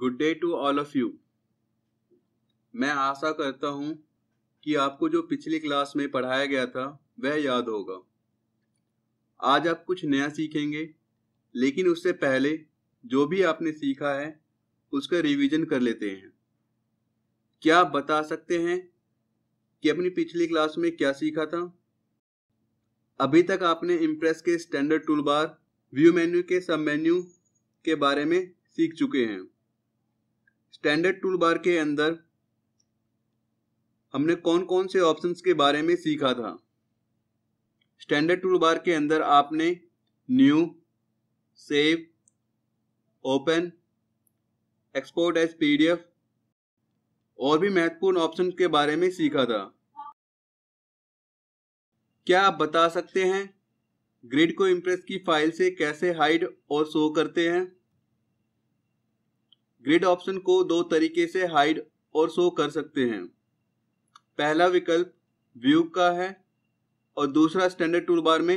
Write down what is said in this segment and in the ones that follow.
good day to all of you मैं आशा करता हूं कि आपको जो पिछली क्लास में पढ़ाया गया था वह याद होगा आज आप कुछ नया सीखेंगे लेकिन उससे पहले जो भी आपने सीखा है उसका रिवीजन कर लेते हैं क्या आप बता सकते हैं कि अपनी पिछली क्लास में क्या सीखा था अभी तक आपने इम्प्रेस के standard tool bar view menu के सब मेन्यू के बारे में सीख चुके हैं स्टैंडर्ड टूल बार के अंदर हमने कौन कौन से ऑप्शंस के बारे में सीखा था स्टैंडर्ड टूल बार के अंदर आपने new save open export as PDF और भी महत्वपूर्ण ऑप्शन के बारे में सीखा था क्या आप बता सकते हैं ग्रिड को इम्प्रेस की फाइल से कैसे हाइड और शो करते हैं ग्रिड ऑप्शन को दो तरीके से हाइड और शो कर सकते हैं पहला विकल्प व्यू का है और दूसरा स्टैंडर्ड टूल बार में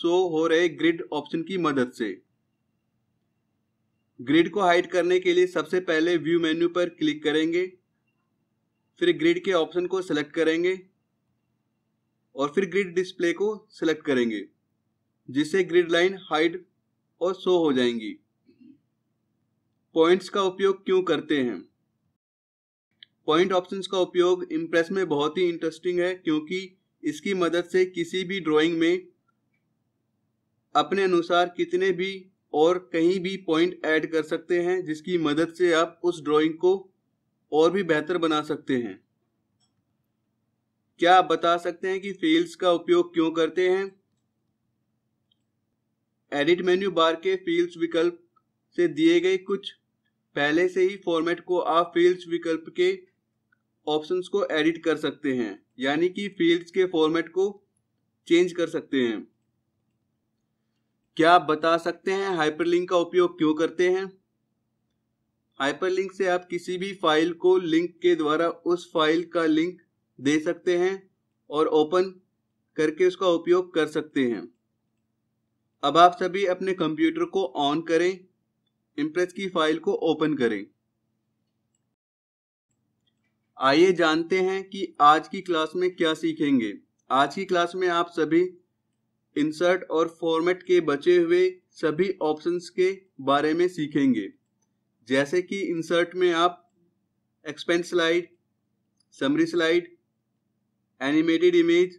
शो हो रहे ग्रिड ऑप्शन की मदद से ग्रिड को हाइड करने के लिए सबसे पहले व्यू मेन्यू पर क्लिक करेंगे फिर ग्रिड के ऑप्शन को सिलेक्ट करेंगे और फिर ग्रिड डिस्प्ले को सिलेक्ट करेंगे जिससे ग्रिड लाइन हाइड और शो हो जाएंगी पॉइंट्स का उपयोग क्यों करते हैं पॉइंट ऑप्शंस का उपयोग इम्प्रेस में बहुत ही इंटरेस्टिंग है क्योंकि इसकी मदद से किसी भी ड्राइंग में अपने अनुसार कितने भी और कहीं भी पॉइंट ऐड कर सकते हैं जिसकी मदद से आप उस ड्राइंग को और भी बेहतर बना सकते हैं क्या आप बता सकते हैं कि फील्ड्स का उपयोग क्यों करते हैं एडिट मेन्यू बार के फील्ड्स विकल्प से दिए गए कुछ पहले से ही फॉर्मेट को आप फील्ड्स विकल्प के ऑप्शंस को एडिट कर सकते हैं यानी कि फील्ड्स के फॉर्मेट को चेंज कर सकते हैं क्या आप बता सकते हैं हाइपरलिंक का उपयोग क्यों करते हैं हाइपरलिंक से आप किसी भी फाइल को लिंक के द्वारा उस फाइल का लिंक दे सकते हैं और ओपन करके उसका उपयोग कर सकते हैं अब आप सभी अपने कंप्यूटर को ऑन करें इम्प्रेस की फाइल को ओपन करें आइए जानते हैं कि आज की क्लास में क्या सीखेंगे आज की क्लास में आप सभी इंसर्ट और फॉर्मेट के बचे हुए सभी ऑप्शंस के बारे में सीखेंगे जैसे कि इंसर्ट में आप expand slide summary slide animated image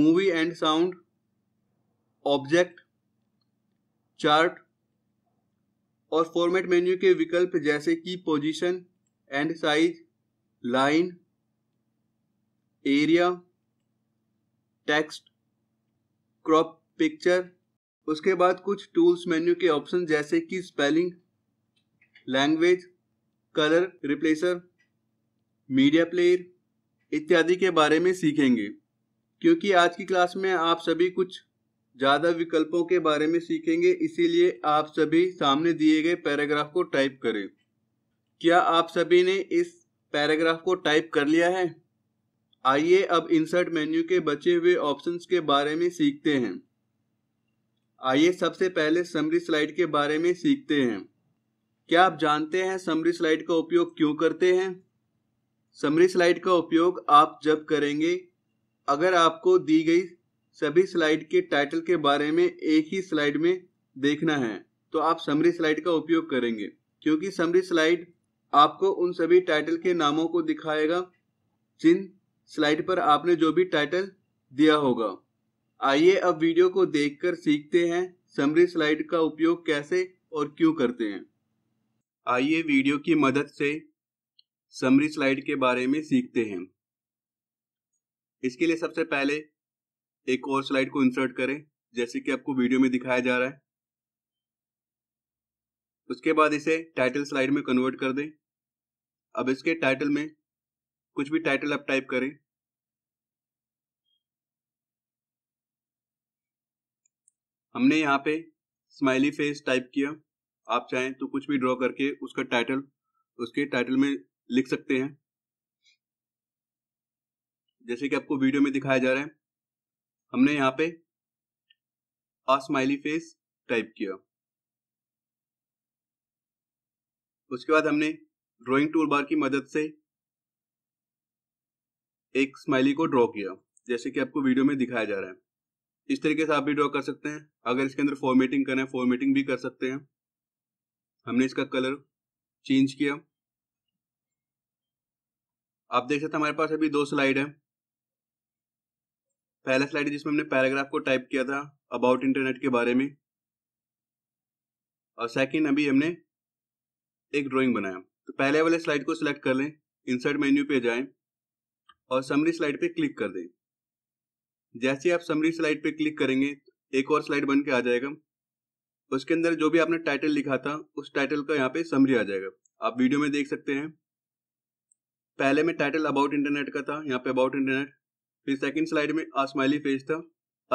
movie and sound object chart और फॉर्मेट मेन्यू के विकल्प जैसे कि position and size line area text crop picture उसके बाद कुछ टूल्स मेन्यू के ऑप्शन जैसे कि spelling language colour replacer media player इत्यादि के बारे में सीखेंगे क्योंकि आज की क्लास में आप सभी कुछ ज़्यादा विकल्पों के बारे में सीखेंगे इसीलिए आप सभी सामने दिए गए पैराग्राफ को टाइप करें क्या आप सभी ने इस पैराग्राफ को टाइप कर लिया है आइए अब इंसर्ट मेन्यू के बचे हुए ऑप्शंस के बारे में सीखते हैं आइए सबसे पहले समरी स्लाइड के बारे में सीखते हैं क्या आप जानते हैं समरी स्लाइड का उपयोग क्यों करते हैं समरी स्लाइड का उपयोग आप जब करेंगे अगर आपको दी गई सभी स्लाइड के टाइटल के बारे में एक ही स्लाइड में देखना है तो आप समरी स्लाइड का उपयोग करेंगे क्योंकि समरी स्लाइड आपको उन सभी टाइटल के नामों को दिखाएगा जिन स्लाइड पर आपने जो भी टाइटल दिया होगा आइए अब वीडियो को देखकर सीखते हैं समरी स्लाइड का उपयोग कैसे और क्यों करते हैं आइए वीडियो की मदद से समरी स्लाइड के बारे में सीखते हैं इसके लिए सबसे पहले एक और स्लाइड को इंसर्ट करें जैसे कि आपको वीडियो में दिखाया जा रहा है उसके बाद इसे टाइटल स्लाइड में कन्वर्ट कर दें अब इसके टाइटल में कुछ भी टाइटल आप टाइप करें हमने यहाँ पे स्माइली फेस टाइप किया आप चाहें तो कुछ भी ड्रॉ करके उसका टाइटल उसके टाइटल में लिख सकते हैं जैसे कि आपको वीडियो में दिखाया जा रहा है हमने यहाँ पे आ स्माइली फेस टाइप किया उसके बाद हमने ड्राइंग टूल बार की मदद से एक स्माइली को ड्रॉ किया जैसे कि आपको वीडियो में दिखाया जा रहा है इस तरीके से आप भी ड्रॉ कर सकते हैं अगर इसके अंदर फॉर्मेटिंग करना है फॉर्मेटिंग भी कर सकते हैं हमने इसका कलर चेंज किया आप देख सकते हैं हमारे पास अभी दो स्लाइड है पहला स्लाइड है जिसमें हमने पैराग्राफ को टाइप किया था अबाउट इंटरनेट के बारे में और सेकंड अभी हमने एक ड्राइंग बनाया तो पहले वाले स्लाइड को सिलेक्ट कर लें इंसर्ट मेन्यू पे जाएं और समरी स्लाइड पे क्लिक कर दें जैसे आप समरी स्लाइड पे क्लिक करेंगे एक और स्लाइड बन के आ जाएगा उसके अंदर जो भी आपने टाइटल लिखा था उस टाइटल का यहाँ पे समरी आ जाएगा आप वीडियो में देख सकते हैं पहले में टाइटल अबाउट इंटरनेट का था यहाँ पे अबाउट इंटरनेट फिर सेकंड स्लाइड में अस्माइली फेस था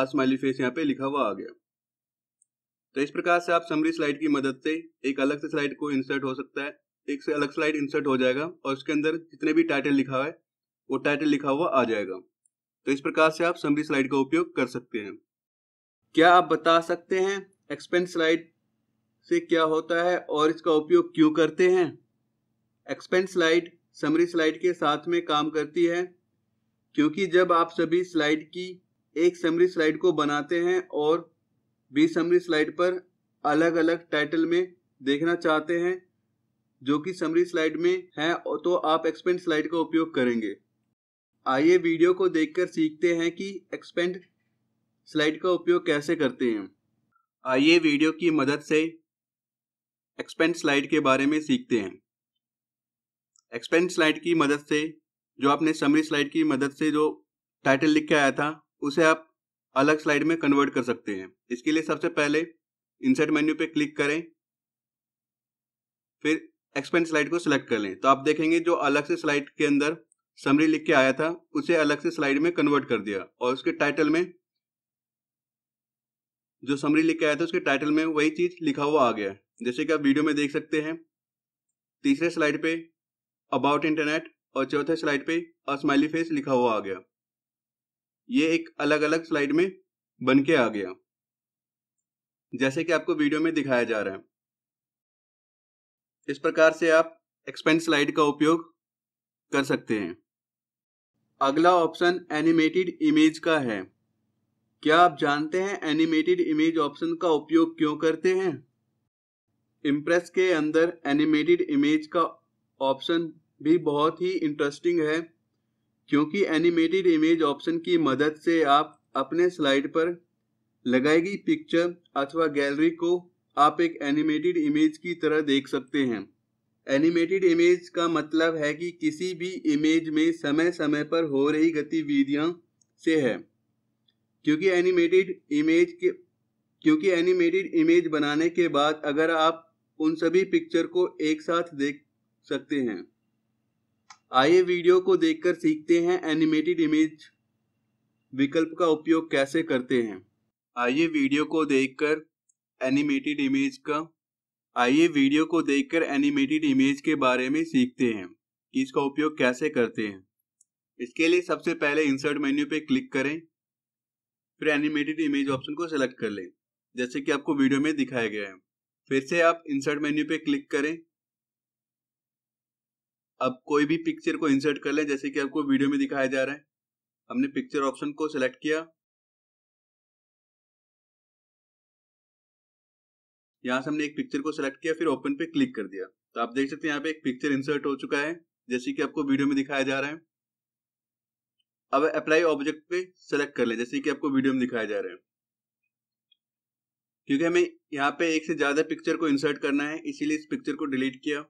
अस्माइली फेस यहाँ पे लिखा हुआ आ गया तो इस प्रकार से आप समरी स्लाइड की मदद से एक अलग से स्लाइड को इंसर्ट हो सकता है एक से अलग स्लाइड इंसर्ट हो जाएगा और उसके अंदर जितने भी टाइटल लिखा हुआ है वो टाइटल लिखा हुआ आ जाएगा तो इस प्रकार से आप समरी स्लाइड का उपयोग कर सकते हैं क्या आप बता सकते हैं एक्सपेंस स्लाइड से क्या होता है और इसका उपयोग क्यों करते हैं एक्सपेंस स्लाइड समरी स्लाइड के साथ में काम करती है क्योंकि जब आप सभी स्लाइड की एक समरी स्लाइड को बनाते हैं और बी समरी स्लाइड पर अलग अलग टाइटल में देखना चाहते हैं जो कि समरी स्लाइड में है तो आप एक्सपेंड स्लाइड का उपयोग करेंगे आइए वीडियो को देखकर सीखते हैं कि एक्सपेंड स्लाइड का उपयोग कैसे करते हैं आइए वीडियो की मदद से एक्सपेंड स्लाइड के बारे में सीखते हैं एक्सपेंड स्लाइड की मदद से जो आपने समरी स्लाइड की मदद से जो टाइटल लिख के आया था उसे आप अलग स्लाइड में कन्वर्ट कर सकते हैं इसके लिए सबसे पहले इंसर्ट मेन्यू पे क्लिक करें फिर एक्सपेंड स्लाइड को सिलेक्ट कर लें तो आप देखेंगे जो अलग से स्लाइड के अंदर समरी लिख के आया था उसे अलग से स्लाइड में कन्वर्ट कर दिया और उसके टाइटल में जो समरी लिख के आया था उसके टाइटल में वही चीज लिखा हुआ आ गया जैसे कि आप वीडियो में देख सकते हैं तीसरे स्लाइड पे अबाउट इंटरनेट और चौथे स्लाइड पे स्माइली फेस लिखा हुआ आ गया ये एक अलग अलग स्लाइड में बन के आ गया जैसे कि आपको वीडियो में दिखाया जा रहा है इस प्रकार से आप एक्सपेंड स्लाइड का उपयोग कर सकते हैं अगला ऑप्शन एनिमेटेड इमेज का है क्या आप जानते हैं एनिमेटेड इमेज ऑप्शन का उपयोग क्यों करते हैं इम्प्रेस के अंदर एनिमेटेड इमेज का ऑप्शन भी बहुत ही इंटरेस्टिंग है क्योंकि एनिमेटेड इमेज ऑप्शन की मदद से आप अपने स्लाइड पर लगाई गई पिक्चर अथवा गैलरी को आप एक एनिमेटेड इमेज की तरह देख सकते हैं एनिमेटेड इमेज का मतलब है कि किसी भी इमेज में समय समय पर हो रही गतिविधियां से है क्योंकि एनिमेटेड इमेज के क्योंकि एनिमेटेड इमेज बनाने के बाद अगर आप उन सभी पिक्चर को एक साथ देख सकते हैं आइए वीडियो को देखकर सीखते हैं एनिमेटेड इमेज विकल्प का उपयोग कैसे करते हैं आइए वीडियो को देखकर एनिमेटेड इमेज का आइए वीडियो को देखकर एनिमेटेड इमेज के बारे में सीखते हैं कि इसका उपयोग कैसे करते हैं इसके लिए सबसे पहले इंसर्ट मेन्यू पे क्लिक करें फिर एनिमेटेड इमेज ऑप्शन को सिलेक्ट कर लें जैसे कि आपको वीडियो में दिखाया गया है फिर से आप इंसर्ट मेन्यू पे क्लिक करें अब कोई भी पिक्चर को इंसर्ट कर लें जैसे कि आपको वीडियो में दिखाया जा रहा है हमने पिक्चर ऑप्शन को सिलेक्ट किया यहां से हमने एक पिक्चर को सिलेक्ट किया फिर ओपन पे क्लिक कर दिया तो आप देख सकते हैं यहाँ पे एक पिक्चर इंसर्ट हो चुका है जैसे कि आपको वीडियो में दिखाया जा रहा है अब अप्लाई ऑब्जेक्ट पे सिलेक्ट कर ले जैसे कि आपको वीडियो में दिखाया जा रहा है क्योंकि हमें यहाँ पे एक से ज्यादा पिक्चर को इंसर्ट करना है इसीलिए इस पिक्चर को डिलीट किया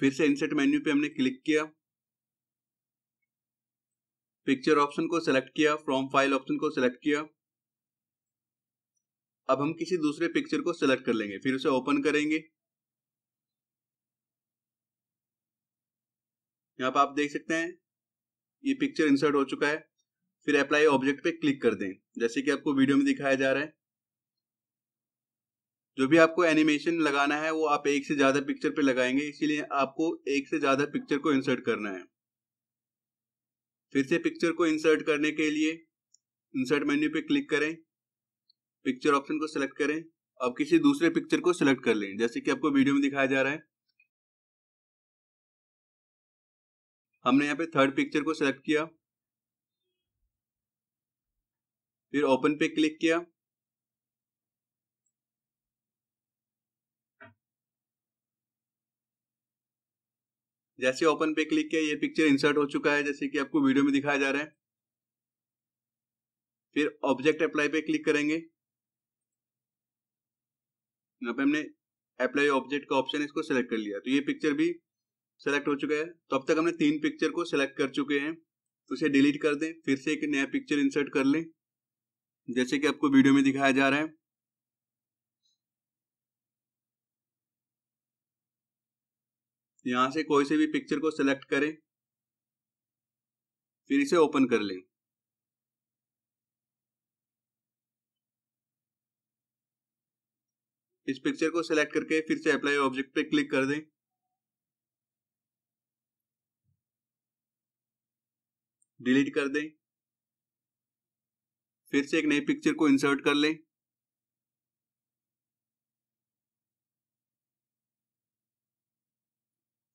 फिर से इंसर्ट मेन्यू पे हमने क्लिक किया पिक्चर ऑप्शन को सिलेक्ट किया फ्रॉम फाइल ऑप्शन को सिलेक्ट किया अब हम किसी दूसरे पिक्चर को सिलेक्ट कर लेंगे फिर उसे ओपन करेंगे यहाँ पर आप देख सकते हैं ये पिक्चर इंसर्ट हो चुका है फिर अप्लाई ऑब्जेक्ट पे क्लिक कर दें जैसे कि आपको वीडियो में दिखाया जा रहा है जो भी आपको एनिमेशन लगाना है वो आप एक से ज़्यादा पिक्चर पे लगाएंगे इसीलिए आपको एक से ज़्यादा पिक्चर को इंसर्ट करना है फिर से पिक्चर को इंसर्ट करने के लिए इंसर्ट मेन्यू पे क्लिक करें पिक्चर ऑप्शन को सिलेक्ट करें अब किसी दूसरे पिक्चर को सिलेक्ट कर लें जैसे कि आपको वीडियो में दिखाया जा रहा है हमने यहाँ पे थर्ड पिक्चर को सिलेक्ट किया फिर ओपन पे क्लिक किया जैसे ओपन पे क्लिक किया ये पिक्चर इंसर्ट हो चुका है जैसे कि आपको वीडियो में दिखाया जा रहा है फिर ऑब्जेक्ट अप्लाई पे क्लिक करेंगे यहाँ पे हमने अप्लाई ऑब्जेक्ट का ऑप्शन इसको सिलेक्ट कर लिया तो ये पिक्चर भी सेलेक्ट हो चुका है तो अब तक हमने तीन पिक्चर को सिलेक्ट कर चुके हैं तो उसे डिलीट कर दें फिर से एक नया पिक्चर इंसर्ट कर लें जैसे कि आपको वीडियो में दिखाया जा रहा है यहां से कोई से भी पिक्चर को सिलेक्ट करें फिर इसे ओपन कर लें इस पिक्चर को सिलेक्ट करके फिर से अप्लाई ऑब्जेक्ट पे क्लिक कर दें डिलीट कर दें फिर से एक नई पिक्चर को इंसर्ट कर लें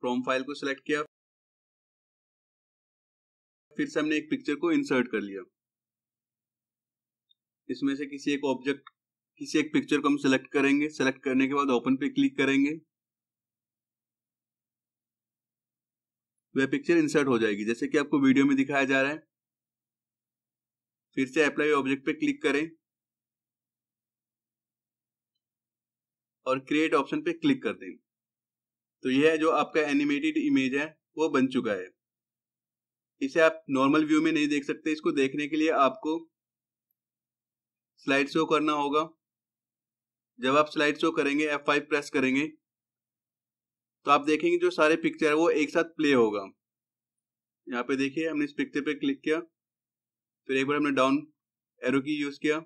फ्रॉम फाइल को सिलेक्ट किया फिर से हमने एक पिक्चर को इंसर्ट कर लिया इसमें से किसी एक ऑब्जेक्ट किसी एक पिक्चर को हम सिलेक्ट करेंगे सिलेक्ट करने के बाद ओपन पे क्लिक करेंगे वह पिक्चर इंसर्ट हो जाएगी जैसे कि आपको वीडियो में दिखाया जा रहा है फिर से अप्लाई ऑब्जेक्ट पे क्लिक करें और क्रिएट ऑप्शन पे क्लिक कर दें तो यह जो आपका एनिमेटेड इमेज है वो बन चुका है इसे आप नॉर्मल व्यू में नहीं देख सकते इसको देखने के लिए आपको स्लाइड शो करना होगा जब आप स्लाइड शो करेंगे F5 प्रेस करेंगे तो आप देखेंगे जो सारे पिक्चर है वो एक साथ प्ले होगा यहाँ पे देखिए हमने इस पिक्चर पे क्लिक किया फिर एक बार हमने डाउन एरो की यूज किया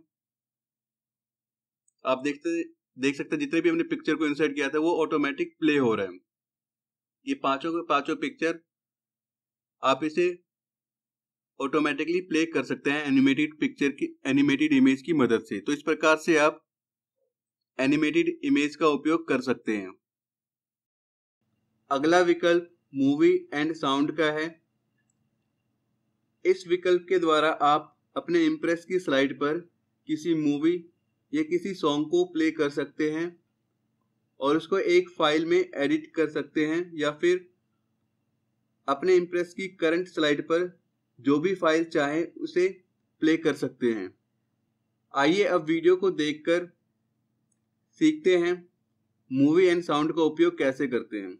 आप देखते देख सकते हैं जितने भी हमने पिक्चर को इंसर्ट किया था वो ऑटोमेटिक प्ले हो रहे हैं ये पांचों के पांचों पिक्चर आप इसे ऑटोमेटिकली प्ले कर सकते हैं एनिमेटेड पिक्चर की एनिमेटेड इमेज की मदद से तो इस प्रकार से आप एनिमेटेड इमेज का उपयोग कर सकते हैं अगला विकल्प मूवी एंड साउंड का है इस विकल्प के द्वारा आप अपने इम्प्रेस की स्लाइड पर किसी मूवी ये किसी सॉन्ग को प्ले कर सकते हैं और उसको एक फाइल में एडिट कर सकते हैं या फिर अपने इम्प्रेस की करंट स्लाइड पर जो भी फाइल चाहे उसे प्ले कर सकते हैं आइए अब वीडियो को देखकर सीखते हैं मूवी एंड साउंड का उपयोग कैसे करते हैं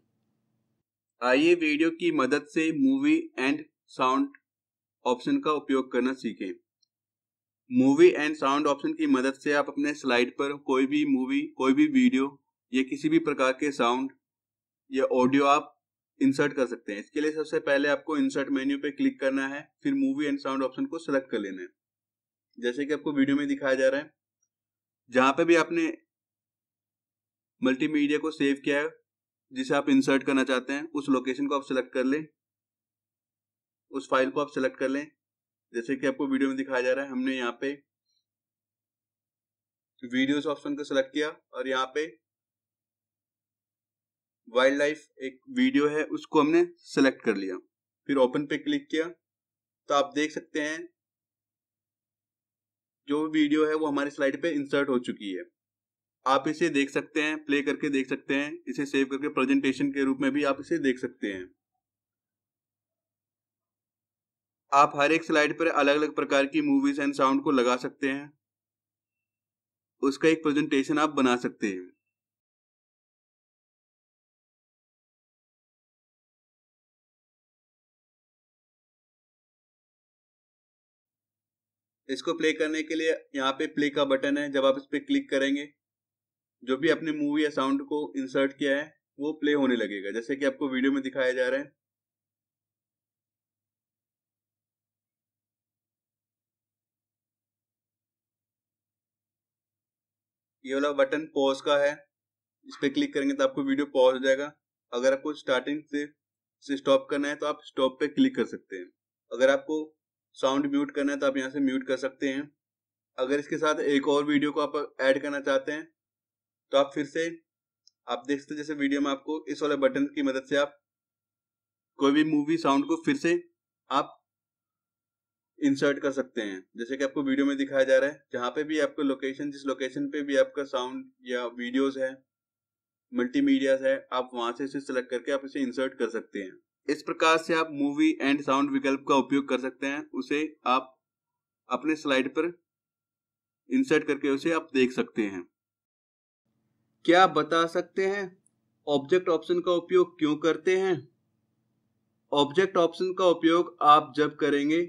आइए वीडियो की मदद से मूवी एंड साउंड ऑप्शन का उपयोग करना सीखें मूवी एंड साउंड ऑप्शन की मदद से आप अपने स्लाइड पर कोई भी मूवी कोई भी वीडियो या किसी भी प्रकार के साउंड या ऑडियो आप इंसर्ट कर सकते हैं इसके लिए सबसे पहले आपको इंसर्ट मेन्यू पे क्लिक करना है फिर मूवी एंड साउंड ऑप्शन को सिलेक्ट कर लेना है जैसे कि आपको वीडियो में दिखाया जा रहा है जहां पे भी आपने मल्टीमीडिया को सेव किया है जिसे आप इंसर्ट करना चाहते हैं उस लोकेशन को आप सिलेक्ट कर लें उस फाइल को आप सिलेक्ट कर लें जैसे कि आपको वीडियो में दिखाया जा रहा है हमने यहाँ पे वीडियोस ऑप्शन को सिलेक्ट किया और यहाँ पे वाइल्ड लाइफ एक वीडियो है उसको हमने सेलेक्ट कर लिया फिर ओपन पे क्लिक किया तो आप देख सकते हैं जो वीडियो है वो हमारी स्लाइड पे इंसर्ट हो चुकी है आप इसे देख सकते हैं प्ले करके देख सकते हैं इसे सेव करके प्रेजेंटेशन के रूप में भी आप इसे देख सकते हैं आप हर एक स्लाइड पर अलग अलग प्रकार की मूवीज एंड साउंड को लगा सकते हैं उसका एक प्रेजेंटेशन आप बना सकते हैं इसको प्ले करने के लिए यहाँ पे प्ले का बटन है जब आप इस पर क्लिक करेंगे जो भी आपने मूवी या साउंड को इंसर्ट किया है वो प्ले होने लगेगा जैसे कि आपको वीडियो में दिखाया जा रहा है ये वाला बटन पॉज का है इस पर क्लिक करेंगे तो आपको वीडियो पॉज हो जाएगा अगर आपको स्टार्टिंग से से स्टॉप करना है तो आप स्टॉप पे क्लिक कर सकते हैं अगर आपको साउंड म्यूट करना है तो आप यहाँ से म्यूट कर सकते हैं अगर इसके साथ एक और वीडियो को आप ऐड करना चाहते हैं तो आप फिर से आप देख सकते जैसे वीडियो में आपको इस वाले बटन की मदद से आप कोई भी मूवी साउंड को फिर से आप इंसर्ट कर सकते हैं जैसे कि आपको वीडियो में दिखाया जा रहा है जहां पे भी आपको लोकेशन जिस लोकेशन पे भी आपका साउंड या वीडियोस है मल्टीमीडिया है आप वहां से इसे सिलेक्ट करके आप इसे इंसर्ट कर सकते हैं इस प्रकार से आप मूवी एंड साउंड विकल्प का उपयोग कर सकते हैं उसे आप अपने स्लाइड पर इंसर्ट करके उसे आप देख सकते हैं क्या आप बता सकते हैं ऑब्जेक्ट ऑप्शन का उपयोग क्यों करते हैं ऑब्जेक्ट ऑप्शन का उपयोग आप जब करेंगे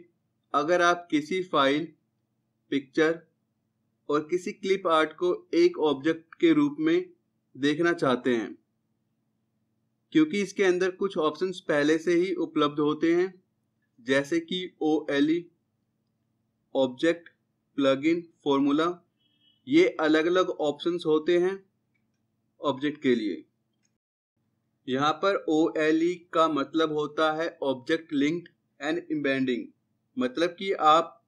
अगर आप किसी फाइल पिक्चर और किसी क्लिप आर्ट को एक ऑब्जेक्ट के रूप में देखना चाहते हैं क्योंकि इसके अंदर कुछ ऑप्शंस पहले से ही उपलब्ध होते हैं जैसे कि O L E object plug in formula ये अलग अलग ऑप्शंस होते हैं ऑब्जेक्ट के लिए यहाँ पर ओ एल ई का मतलब होता है ऑब्जेक्ट लिंक्ड एंड इम्बेंडिंग मतलब कि आप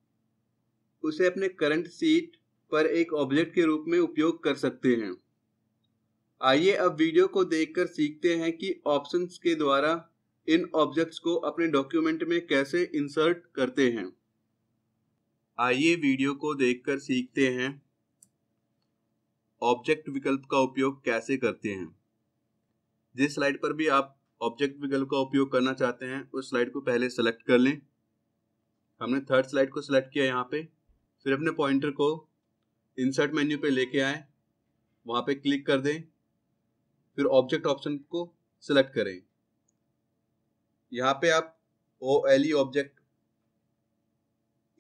उसे अपने करंट सीट पर एक ऑब्जेक्ट के रूप में उपयोग कर सकते हैं आइए अब वीडियो को देखकर सीखते हैं कि ऑप्शंस के द्वारा इन ऑब्जेक्ट्स को अपने डॉक्यूमेंट में कैसे इंसर्ट करते हैं आइए वीडियो को देखकर सीखते हैं ऑब्जेक्ट विकल्प का उपयोग कैसे करते हैं जिस स्लाइड पर भी आप ऑब्जेक्ट विकल्प का उपयोग करना चाहते हैं उस स्लाइड को पहले सेलेक्ट कर लें हमने थर्ड स्लाइड को सिलेक्ट किया यहाँ पे फिर अपने पॉइंटर को इंसर्ट मेन्यू पे लेके आए वहाँ पे क्लिक कर दें फिर ऑब्जेक्ट ऑप्शन को सिलेक्ट करें यहाँ पे आप ओ एल ई ऑब्जेक्ट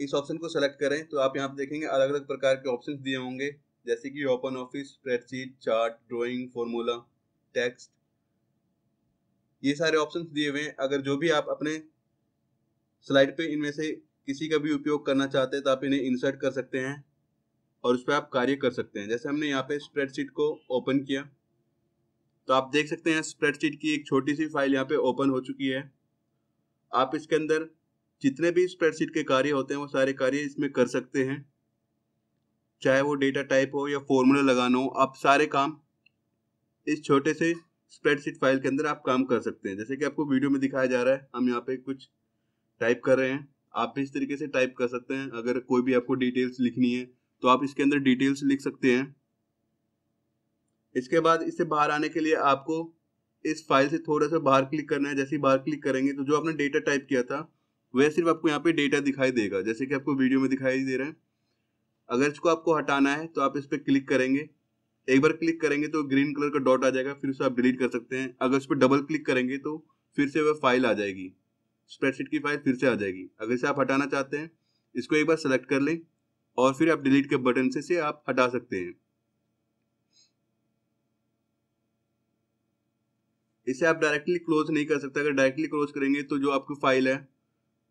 इस ऑप्शन को सिलेक्ट करें तो आप यहाँ पे देखेंगे अलग अलग प्रकार के ऑप्शंस दिए होंगे जैसे कि open office spreadsheet chart drawing formula text ये सारे ऑप्शंस दिए हुए हैं अगर जो भी आप अपने स्लाइड पे इनमें से किसी का भी उपयोग करना चाहते हैं तो आप इन्हें इंसर्ट कर सकते हैं और उस पर आप कार्य कर सकते हैं जैसे हमने यहाँ पे स्प्रेडशीट को ओपन किया तो आप देख सकते हैं स्प्रेडशीट की एक छोटी सी फाइल यहाँ पे ओपन हो चुकी है आप इसके अंदर जितने भी स्प्रेडशीट के कार्य होते हैं वो सारे कार्य इसमें कर सकते हैं चाहे वो डेटा टाइप हो या फॉर्मूला लगाना हो आप सारे काम इस छोटे से स्प्रेडशीट फाइल के अंदर आप काम कर सकते हैं जैसे कि आपको वीडियो में दिखाया जा रहा है हम यहाँ पे कुछ टाइप कर रहे हैं आप भी इस तरीके से टाइप कर सकते हैं अगर कोई भी आपको डिटेल्स लिखनी है तो आप इसके अंदर डिटेल्स लिख सकते हैं इसके बाद इससे बाहर आने के लिए आपको इस फाइल से थोड़ा सा बाहर क्लिक करना है जैसे ही बाहर क्लिक करेंगे तो जो आपने डेटा टाइप किया था वह सिर्फ आपको यहाँ पे डेटा दिखाई देगा जैसे कि आपको वीडियो में दिखाई दे रहा है अगर इसको आपको हटाना है तो आप इस पर क्लिक करेंगे एक बार क्लिक करेंगे तो ग्रीन कलर का डॉट आ जाएगा फिर उसे आप डिलीट कर सकते हैं अगर उस पर डबल क्लिक करेंगे तो फिर से वह फाइल आ जाएगी स्प्रेडशीट की फाइल फिर से आ जाएगी अगर इसे आप हटाना चाहते हैं इसको एक बार सेलेक्ट कर लें और फिर आप डिलीट के बटन से इसे आप हटा सकते हैं इसे आप डायरेक्टली क्लोज नहीं कर सकते अगर डायरेक्टली क्लोज करेंगे तो जो आपकी फाइल है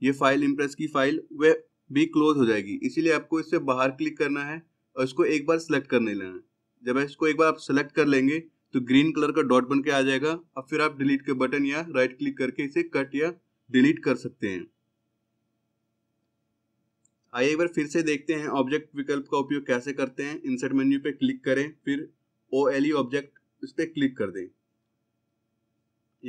ये फाइल इम्प्रेस की फाइल वह भी क्लोज हो जाएगी इसीलिए आपको इससे बाहर क्लिक करना है और इसको एक बार सेलेक्ट करने लेना है जब इसको एक बार आप सेलेक्ट कर लेंगे तो ग्रीन कलर का डॉट बन के आ जाएगा अब फिर आप डिलीट के बटन या राइट क्लिक करके इसे कट या डिलीट कर सकते हैं आइए एक बार फिर से देखते हैं ऑब्जेक्ट विकल्प का उपयोग कैसे करते हैं इंसर्ट मेन्यू पे क्लिक करें फिर ओ एल ऑब्जेक्ट इस पर क्लिक कर दें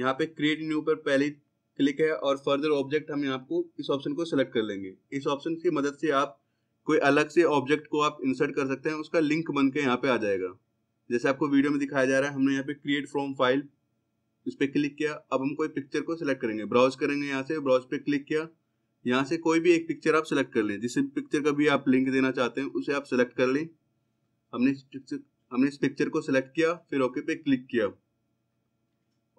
यहाँ पे क्रिएट न्यू पर पहले क्लिक है और फर्दर ऑब्जेक्ट हम यहाँ को इस ऑप्शन को सिलेक्ट कर लेंगे इस ऑप्शन की मदद से आप कोई अलग से ऑब्जेक्ट को आप इंसर्ट कर सकते हैं उसका लिंक बन के यहाँ पे आ जाएगा जैसे आपको वीडियो में दिखाया जा रहा है हमने यहाँ पे क्रिएट फ्रॉम फाइल इस पर क्लिक किया अब हम कोई पिक्चर को सिलेक्ट करेंगे ब्राउज करेंगे यहाँ से ब्राउज पे क्लिक किया यहाँ से कोई भी एक पिक्चर आप सिलेक्ट कर लें जिस पिक्चर का भी आप लिंक देना चाहते हैं उसे आप सिलेक्ट कर लें हमने इस पिक्चर हमने इस पिक्चर को सिलेक्ट किया फिर ओके पे क्लिक किया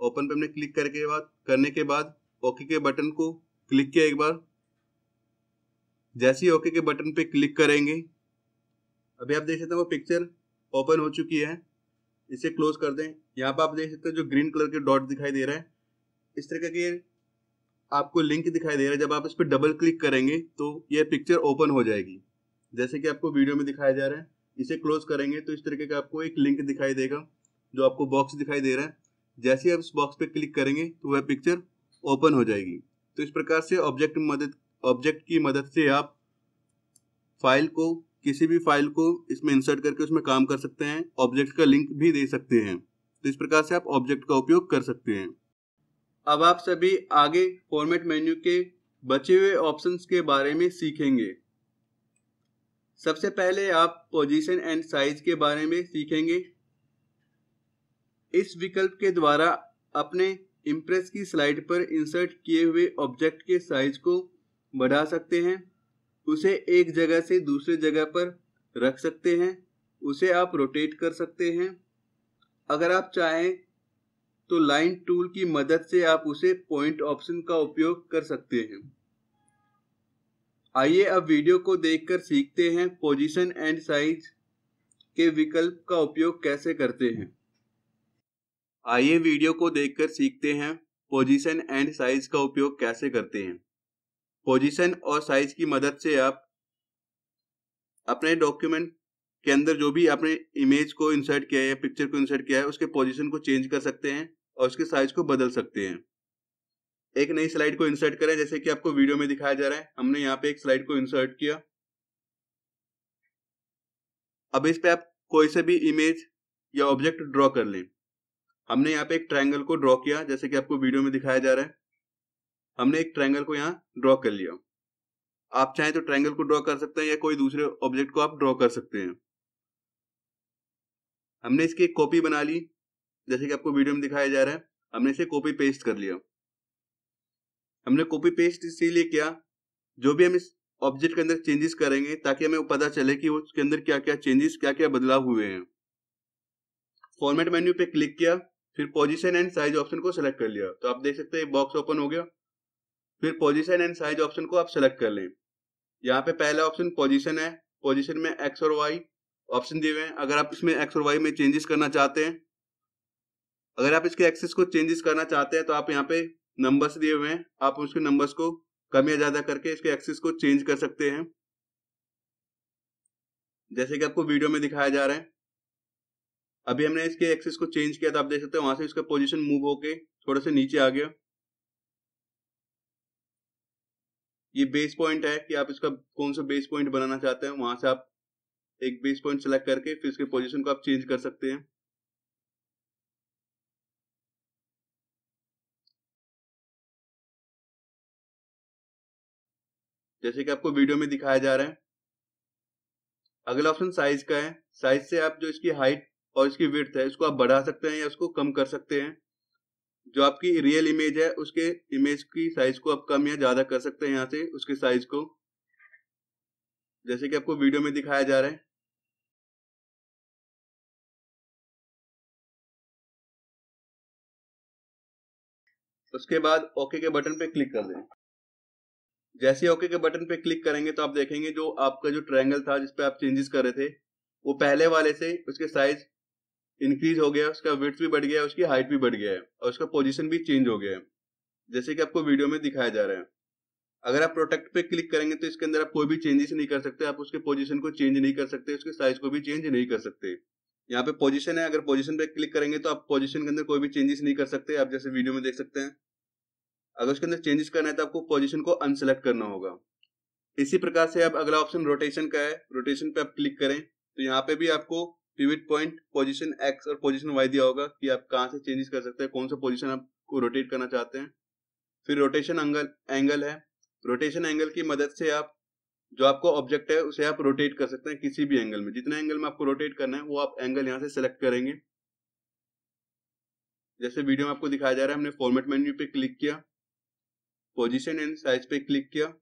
ओपन पे हमने क्लिक करके बाद करने के बाद ओके के बटन को क्लिक किया एक बार जैसे ही ओके के बटन पे क्लिक करेंगे अभी आप देख सकते हैं वो पिक्चर ओपन हो चुकी है इसे क्लोज कर दें यहाँ पर आप देख सकते हैं जो ग्रीन कलर के डॉट दिखाई दे रहे हैं इस तरीके के आपको लिंक दिखाई दे रहा है जब आप इस पर डबल क्लिक करेंगे तो यह पिक्चर ओपन हो जाएगी जैसे कि आपको वीडियो में दिखाया जा रहा है इसे क्लोज करेंगे तो इस तरीके का आपको एक लिंक दिखाई देगा जो आपको बॉक्स दिखाई दे रहा है जैसे आप इस बॉक्स पे क्लिक करेंगे तो वह पिक्चर ओपन हो जाएगी तो इस प्रकार से ऑब्जेक्ट मदद ऑब्जेक्ट की मदद से आप फाइल को किसी भी फाइल को इसमें इंसर्ट करके उसमें काम कर सकते हैं ऑब्जेक्ट का लिंक भी दे सकते हैं तो इस प्रकार से आप ऑब्जेक्ट का उपयोग कर सकते हैं अब आप सभी आगे फॉर्मेट मेन्यू के बचे हुए ऑप्शंस के बारे में सीखेंगे सबसे पहले आप पोजीशन एंड साइज के बारे में सीखेंगे इस विकल्प के द्वारा अपने इम्प्रेस की स्लाइड पर इंसर्ट किए हुए ऑब्जेक्ट के साइज को बढ़ा सकते हैं उसे एक जगह से दूसरे जगह पर रख सकते हैं उसे आप रोटेट कर सकते हैं अगर आप चाहें तो लाइन टूल की मदद से आप उसे पॉइंट ऑप्शन का उपयोग कर सकते हैं आइए अब वीडियो को देखकर सीखते हैं पोजीशन एंड साइज के विकल्प का उपयोग कैसे करते हैं आइए वीडियो को देखकर सीखते हैं पोजीशन एंड साइज का उपयोग कैसे करते हैं पोजीशन और साइज की मदद से आप अपने डॉक्यूमेंट के अंदर जो भी आपने इमेज को इंसर्ट किया है पिक्चर को इंसर्ट किया है उसके पोजीशन को चेंज कर सकते हैं और उसके साइज को बदल सकते हैं एक नई स्लाइड को इंसर्ट करें जैसे कि आपको वीडियो में दिखाया जा रहा है हमने यहाँ पे एक स्लाइड को इंसर्ट किया अब इस पे आप कोई से भी इमेज या ऑब्जेक्ट ड्रॉ कर लें हमने यहाँ पे एक ट्रायंगल को ड्रॉ किया जैसे कि आपको वीडियो में दिखाया जा रहा है हमने एक ट्रायंगल को यहाँ ड्रॉ कर लिया आप चाहें तो ट्रायंगल को ड्रॉ कर सकते हैं या कोई दूसरे ऑब्जेक्ट को आप ड्रॉ कर सकते हैं हमने इसकी एक कॉपी बना ली जैसे कि आपको वीडियो में दिखाया जा रहा है हमने इसे कॉपी पेस्ट कर लिया हमने कॉपी पेस्ट इसीलिए किया जो भी हम इस ऑब्जेक्ट के अंदर चेंजेस करेंगे ताकि हमें पता चले कि उसके अंदर क्या क्या चेंजेस क्या क्या बदलाव हुए हैं फॉर्मेट मेन्यू पे क्लिक किया फिर पोजीशन एंड साइज ऑप्शन को सिलेक्ट कर लिया तो आप देख सकते हैं बॉक्स ओपन हो गया फिर पोजीशन एंड साइज ऑप्शन को आप सेलेक्ट कर लें यहाँ पे पहला ऑप्शन पोजीशन है पोजीशन में एक्स और वाई ऑप्शन दिए हुए हैं अगर आप इसमें एक्स और वाई में चेंजेस करना चाहते हैं अगर आप इसके एक्सेस को चेंजेस करना चाहते हैं तो आप यहाँ पे नंबर्स दिए हुए हैं आप उसके नंबर्स को कम या ज्यादा करके इसके एक्सेस को चेंज कर सकते हैं जैसे कि आपको वीडियो में दिखाया जा रहा है अभी हमने इसके एक्सेस को चेंज किया तो आप देख सकते हैं वहां से इसका पोजीशन मूव होके थोड़ा सा नीचे आ गया ये बेस पॉइंट है कि आप इसका कौन सा बेस पॉइंट बनाना चाहते हैं वहां से आप एक बेस पॉइंट सेलेक्ट करके फिर इसके पोजीशन को आप चेंज कर सकते हैं जैसे कि आपको वीडियो में दिखाया जा रहा है अगला ऑप्शन साइज का है साइज से आप जो इसकी हाइट और इसकी विर्थ है इसको आप बढ़ा सकते हैं या उसको कम कर सकते हैं जो आपकी रियल इमेज है उसके इमेज की साइज को आप कम या ज्यादा कर सकते हैं यहाँ से उसके साइज को जैसे कि आपको वीडियो में दिखाया जा रहा है उसके बाद ओके के बटन पे क्लिक कर दें जैसे ओके के बटन पे क्लिक करेंगे तो आप देखेंगे जो आपका जो ट्रायंगल था जिसपे आप चेंजेस कर रहे थे वो पहले वाले से उसके साइज इंक्रीज हो गया उसका वेट भी बढ़ गया उसकी हाइट भी बढ़ गया है और उसका पोजिशन भी चेंज हो गया है जैसे कि आपको वीडियो में दिखाया जा रहा है अगर आप प्रोडक्ट पे क्लिक करेंगे तो इसके अंदर आप कोई भी चेंजेस नहीं कर सकते आप उसके पोजीशन को चेंज नहीं कर सकते उसके साइज को भी चेंज नहीं कर सकते यहाँ पे पोजिशन है अगर पोजिशन पे क्लिक करेंगे तो आप पोजिशन के अंदर कोई भी चेंजेस नहीं कर सकते आप जैसे वीडियो में देख सकते हैं अगर उसके अंदर चेंजेस करना है तो आपको पोजीशन को अनसेलेक्ट करना होगा इसी प्रकार से आप अगला ऑप्शन रोटेशन का है रोटेशन पे आप क्लिक करें तो यहाँ पे भी आपको पिविट पॉइंट पोजिशन एक्स और पोजिशन वाई दिया होगा कि आप कहाँ से चेंजेस कर सकते हैं कौन सा पोजिशन आपको रोटेट करना चाहते हैं फिर रोटेशन एंगल एंगल है रोटेशन एंगल की मदद से आप जो आपको ऑब्जेक्ट है उसे आप रोटेट कर सकते हैं किसी भी एंगल में जितने एंगल में आपको रोटेट करना है वो आप एंगल यहाँ से सेलेक्ट करेंगे जैसे वीडियो में आपको दिखाया जा रहा है हमने फॉर्मेट मेन्यू पे क्लिक किया पोजीशन एंड साइज पे क्लिक किया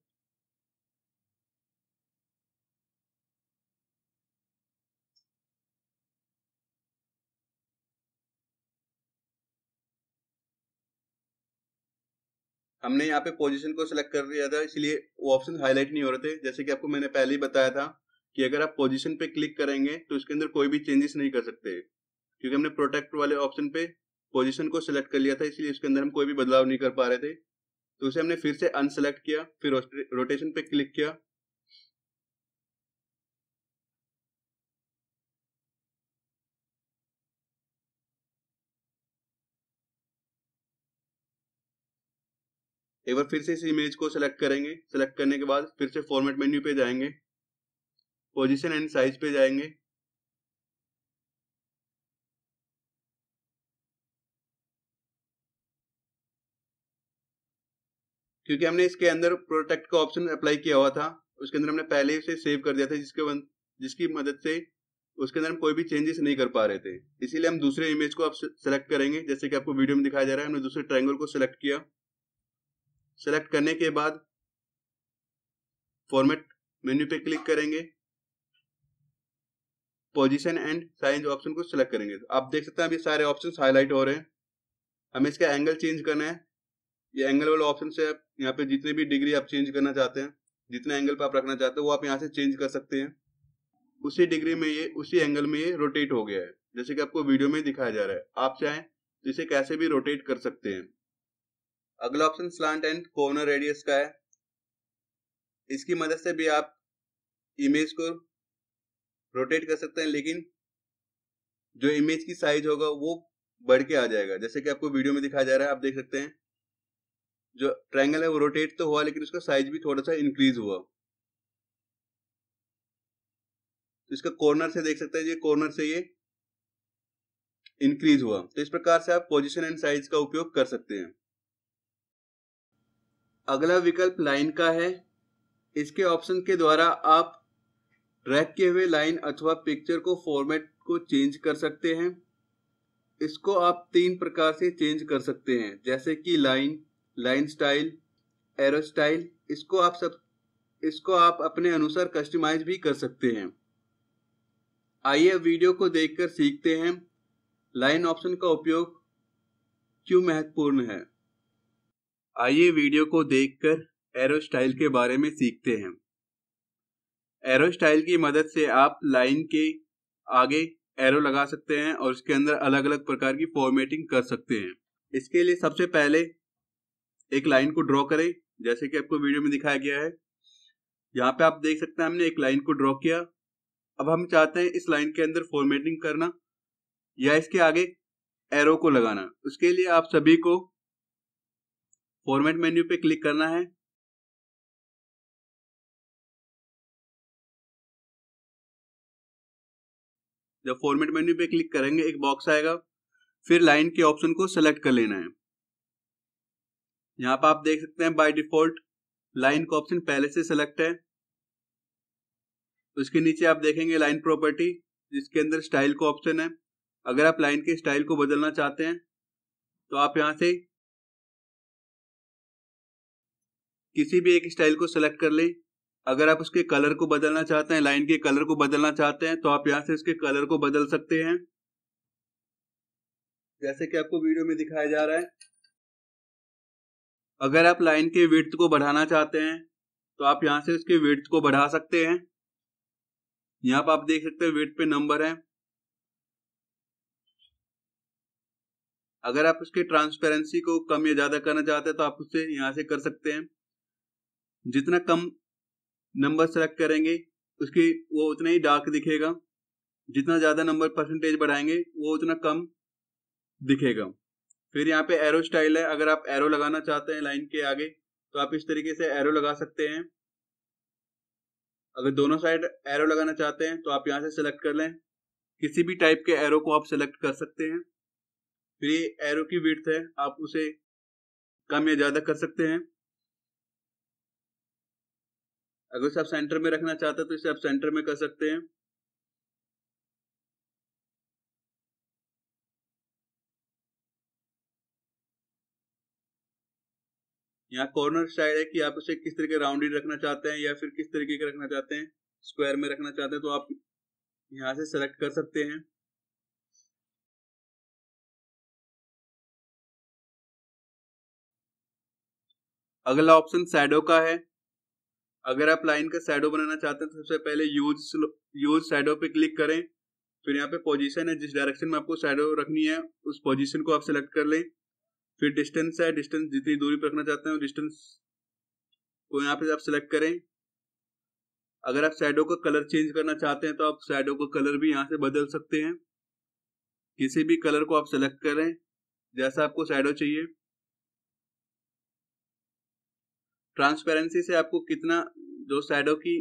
हमने यहाँ पे पोजीशन को सिलेक्ट कर लिया था इसलिए वो ऑप्शन हाईलाइट नहीं हो रहे थे जैसे कि आपको मैंने पहले ही बताया था कि अगर आप पोजीशन पे क्लिक करेंगे तो इसके अंदर कोई भी चेंजेस नहीं कर सकते क्योंकि हमने प्रोटेक्ट वाले ऑप्शन पे पोजिशन को सिलेक्ट कर लिया था इसलिए इसके अंदर हम कोई भी बदलाव नहीं कर पा रहे थे तो उसे हमने फिर से अनसेलेक्ट किया फिर रोटेशन पे क्लिक किया एक बार फिर से इस इमेज को सिलेक्ट करेंगे सिलेक्ट करने के बाद फिर से फॉर्मेट मेन्यू पे जाएंगे पोजिशन एंड साइज पे जाएंगे क्योंकि हमने इसके अंदर प्रोटेक्ट का ऑप्शन अप्लाई किया हुआ था उसके अंदर हमने पहले से सेव कर दिया था जिसके जिसकी मदद से उसके अंदर हम कोई भी चेंजेस नहीं कर पा रहे थे इसीलिए हम दूसरे इमेज को आप सेलेक्ट करेंगे जैसे कि आपको वीडियो में दिखाया जा रहा है हमने दूसरे ट्रायंगल को सिलेक्ट किया सेलेक्ट करने के बाद फॉर्मेट मेन्यू पे क्लिक करेंगे पोजीशन एंड साइज ऑप्शन को सिलेक्ट करेंगे तो आप देख सकते हैं अभी सारे ऑप्शन हाईलाइट हो रहे हैं हमें इसका एंगल चेंज करना है ये एंगल वाला ऑप्शन से आप यहाँ पे जितने भी डिग्री आप चेंज करना चाहते हैं जितने एंगल पर आप रखना चाहते हैं वो आप यहाँ से चेंज कर सकते हैं उसी डिग्री में ये उसी एंगल में ये रोटेट हो गया है जैसे कि आपको वीडियो में दिखाया जा रहा है आप चाहें तो इसे कैसे भी रोटेट कर सकते हैं अगला option slant and corner radius का है इसकी मदद से भी आप इमेज को रोटेट कर सकते हैं लेकिन जो इमेज की साइज होगा वो बढ़ के आ जाएगा जैसे कि आपको वीडियो में दिखाया जा रहा है आप देख सकते हैं जो ट्रायंगल है वो रोटेट तो हुआ लेकिन उसका साइज भी थोड़ा सा इंक्रीज हुआ तो इसका कॉर्नर से देख सकते हैं ये कॉर्नर से ये इंक्रीज हुआ तो इस प्रकार से आप पोजिशन एंड साइज का उपयोग कर सकते हैं अगला विकल्प लाइन का है इसके ऑप्शन के द्वारा आप ड्रैग किए हुए लाइन अथवा पिक्चर को फॉर्मेट को चेंज कर सकते हैं इसको आप तीन प्रकार से चेंज कर सकते हैं जैसे कि line line style arrow style इसको आप सब इसको आप अपने अनुसार कस्टमाइज भी कर सकते हैं आइए वीडियो को देखकर सीखते हैं लाइन ऑप्शन का उपयोग क्यों महत्वपूर्ण है आइए वीडियो को देखकर एरो स्टाइल के बारे में सीखते हैं एरो स्टाइल की मदद से आप लाइन के आगे एरो लगा सकते हैं और उसके अंदर अलग अलग प्रकार की फॉर्मेटिंग कर सकते हैं इसके लिए सबसे पहले एक लाइन को ड्रॉ करें जैसे कि आपको वीडियो में दिखाया गया है यहाँ पे आप देख सकते हैं हमने एक लाइन को ड्रॉ किया अब हम चाहते हैं इस लाइन के अंदर फॉर्मेटिंग करना या इसके आगे एरो को लगाना उसके लिए आप सभी को फॉर्मेट मेन्यू पे क्लिक करना है जब फॉर्मेट मेन्यू पे क्लिक करेंगे एक बॉक्स आएगा फिर लाइन के ऑप्शन को सेलेक्ट कर लेना है यहां पर आप देख सकते हैं बाय डिफॉल्ट लाइन का ऑप्शन पहले से सिलेक्ट है उसके नीचे आप देखेंगे लाइन प्रॉपर्टी जिसके अंदर स्टाइल का ऑप्शन है अगर आप लाइन के स्टाइल को बदलना चाहते हैं तो आप यहां से किसी भी एक स्टाइल को सिलेक्ट कर लें अगर आप उसके कलर को बदलना चाहते हैं लाइन के कलर को बदलना चाहते हैं तो आप यहां से इसके कलर को बदल सकते हैं जैसे कि आपको वीडियो में दिखाया जा रहा है अगर आप लाइन के विड्थ को बढ़ाना चाहते हैं तो आप यहां से इसके विड्थ को बढ़ा सकते हैं यहां पर आप देख सकते हैं विड्थ पे नंबर है अगर आप उसके ट्रांसपेरेंसी को कम या ज्यादा करना चाहते हैं तो आप उससे यहां से कर सकते हैं जितना कम नंबर सेलेक्ट करेंगे उसकी वो उतना ही डार्क दिखेगा जितना ज़्यादा नंबर परसेंटेज बढ़ाएंगे वो उतना कम दिखेगा फिर यहाँ पे एरो स्टाइल है अगर आप एरो लगाना चाहते हैं लाइन के आगे तो आप इस तरीके से एरो लगा सकते हैं अगर दोनों साइड एरो लगाना चाहते हैं तो आप यहाँ से सेलेक्ट कर लें किसी भी टाइप के एरो को आप सेलेक्ट कर सकते हैं फिर ये एरो की विथ है आप उसे कम या ज़्यादा कर सकते हैं अगर इसे आप सेंटर में रखना चाहते हैं तो इसे आप सेंटर में कर सकते हैं यहाँ कॉर्नर स्टाइल है कि आप इसे किस तरह के राउंडेड रखना चाहते हैं या फिर किस तरीके का रखना चाहते हैं स्क्वायर में रखना चाहते हैं तो आप यहाँ से सेलेक्ट कर सकते हैं अगला ऑप्शन सैडो का है अगर आप लाइन का शेडो बनाना चाहते हैं तो सबसे पहले यूज यूज शेडो पे क्लिक करें फिर यहाँ पे पोजीशन है जिस डायरेक्शन में आपको शेडो रखनी है उस पोजीशन को आप सेलेक्ट कर लें फिर डिस्टेंस है डिस्टेंस जितनी दूरी पर रखना चाहते हैं डिस्टेंस को यहाँ पे आप सेलेक्ट करें अगर आप शेडो का कलर चेंज करना चाहते हैं तो आप शेडो का कलर भी यहाँ से बदल सकते हैं किसी भी कलर को आप सेलेक्ट करें जैसा आपको शेडो चाहिए ट्रांसपेरेंसी से आपको कितना जो शेडो की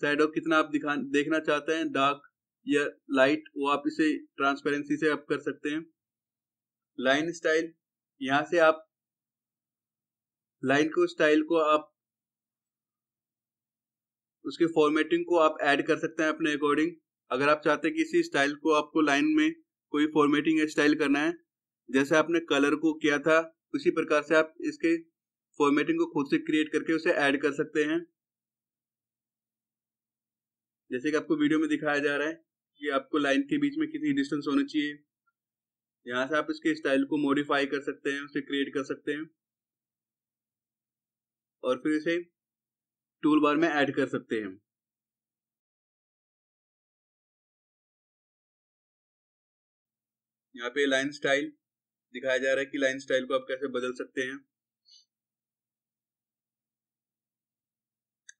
शेडो कितना आप दिखा देखना चाहते हैं डार्क या लाइट वो आप इसे ट्रांसपेरेंसी से आप कर सकते हैं लाइन स्टाइल यहाँ से आप लाइन को स्टाइल को आप उसके फॉर्मेटिंग को आप ऐड कर सकते हैं अपने अकॉर्डिंग अगर आप चाहते हैं कि इसी स्टाइल को आपको लाइन में कोई फॉर्मेटिंग या स्टाइल करना है जैसे आपने कलर को किया था उसी प्रकार से आप इसके फॉर्मेटिंग को खुद से क्रिएट करके उसे ऐड कर सकते हैं जैसे कि आपको वीडियो में दिखाया जा रहा है कि आपको लाइन के बीच में कितनी डिस्टेंस होना चाहिए यहाँ से आप इसके स्टाइल को मॉडिफाई कर सकते हैं उसे क्रिएट कर सकते हैं और फिर इसे टूल बार में ऐड कर सकते हैं यहाँ पे लाइन स्टाइल दिखाया जा रहा है कि लाइन स्टाइल को आप कैसे बदल सकते हैं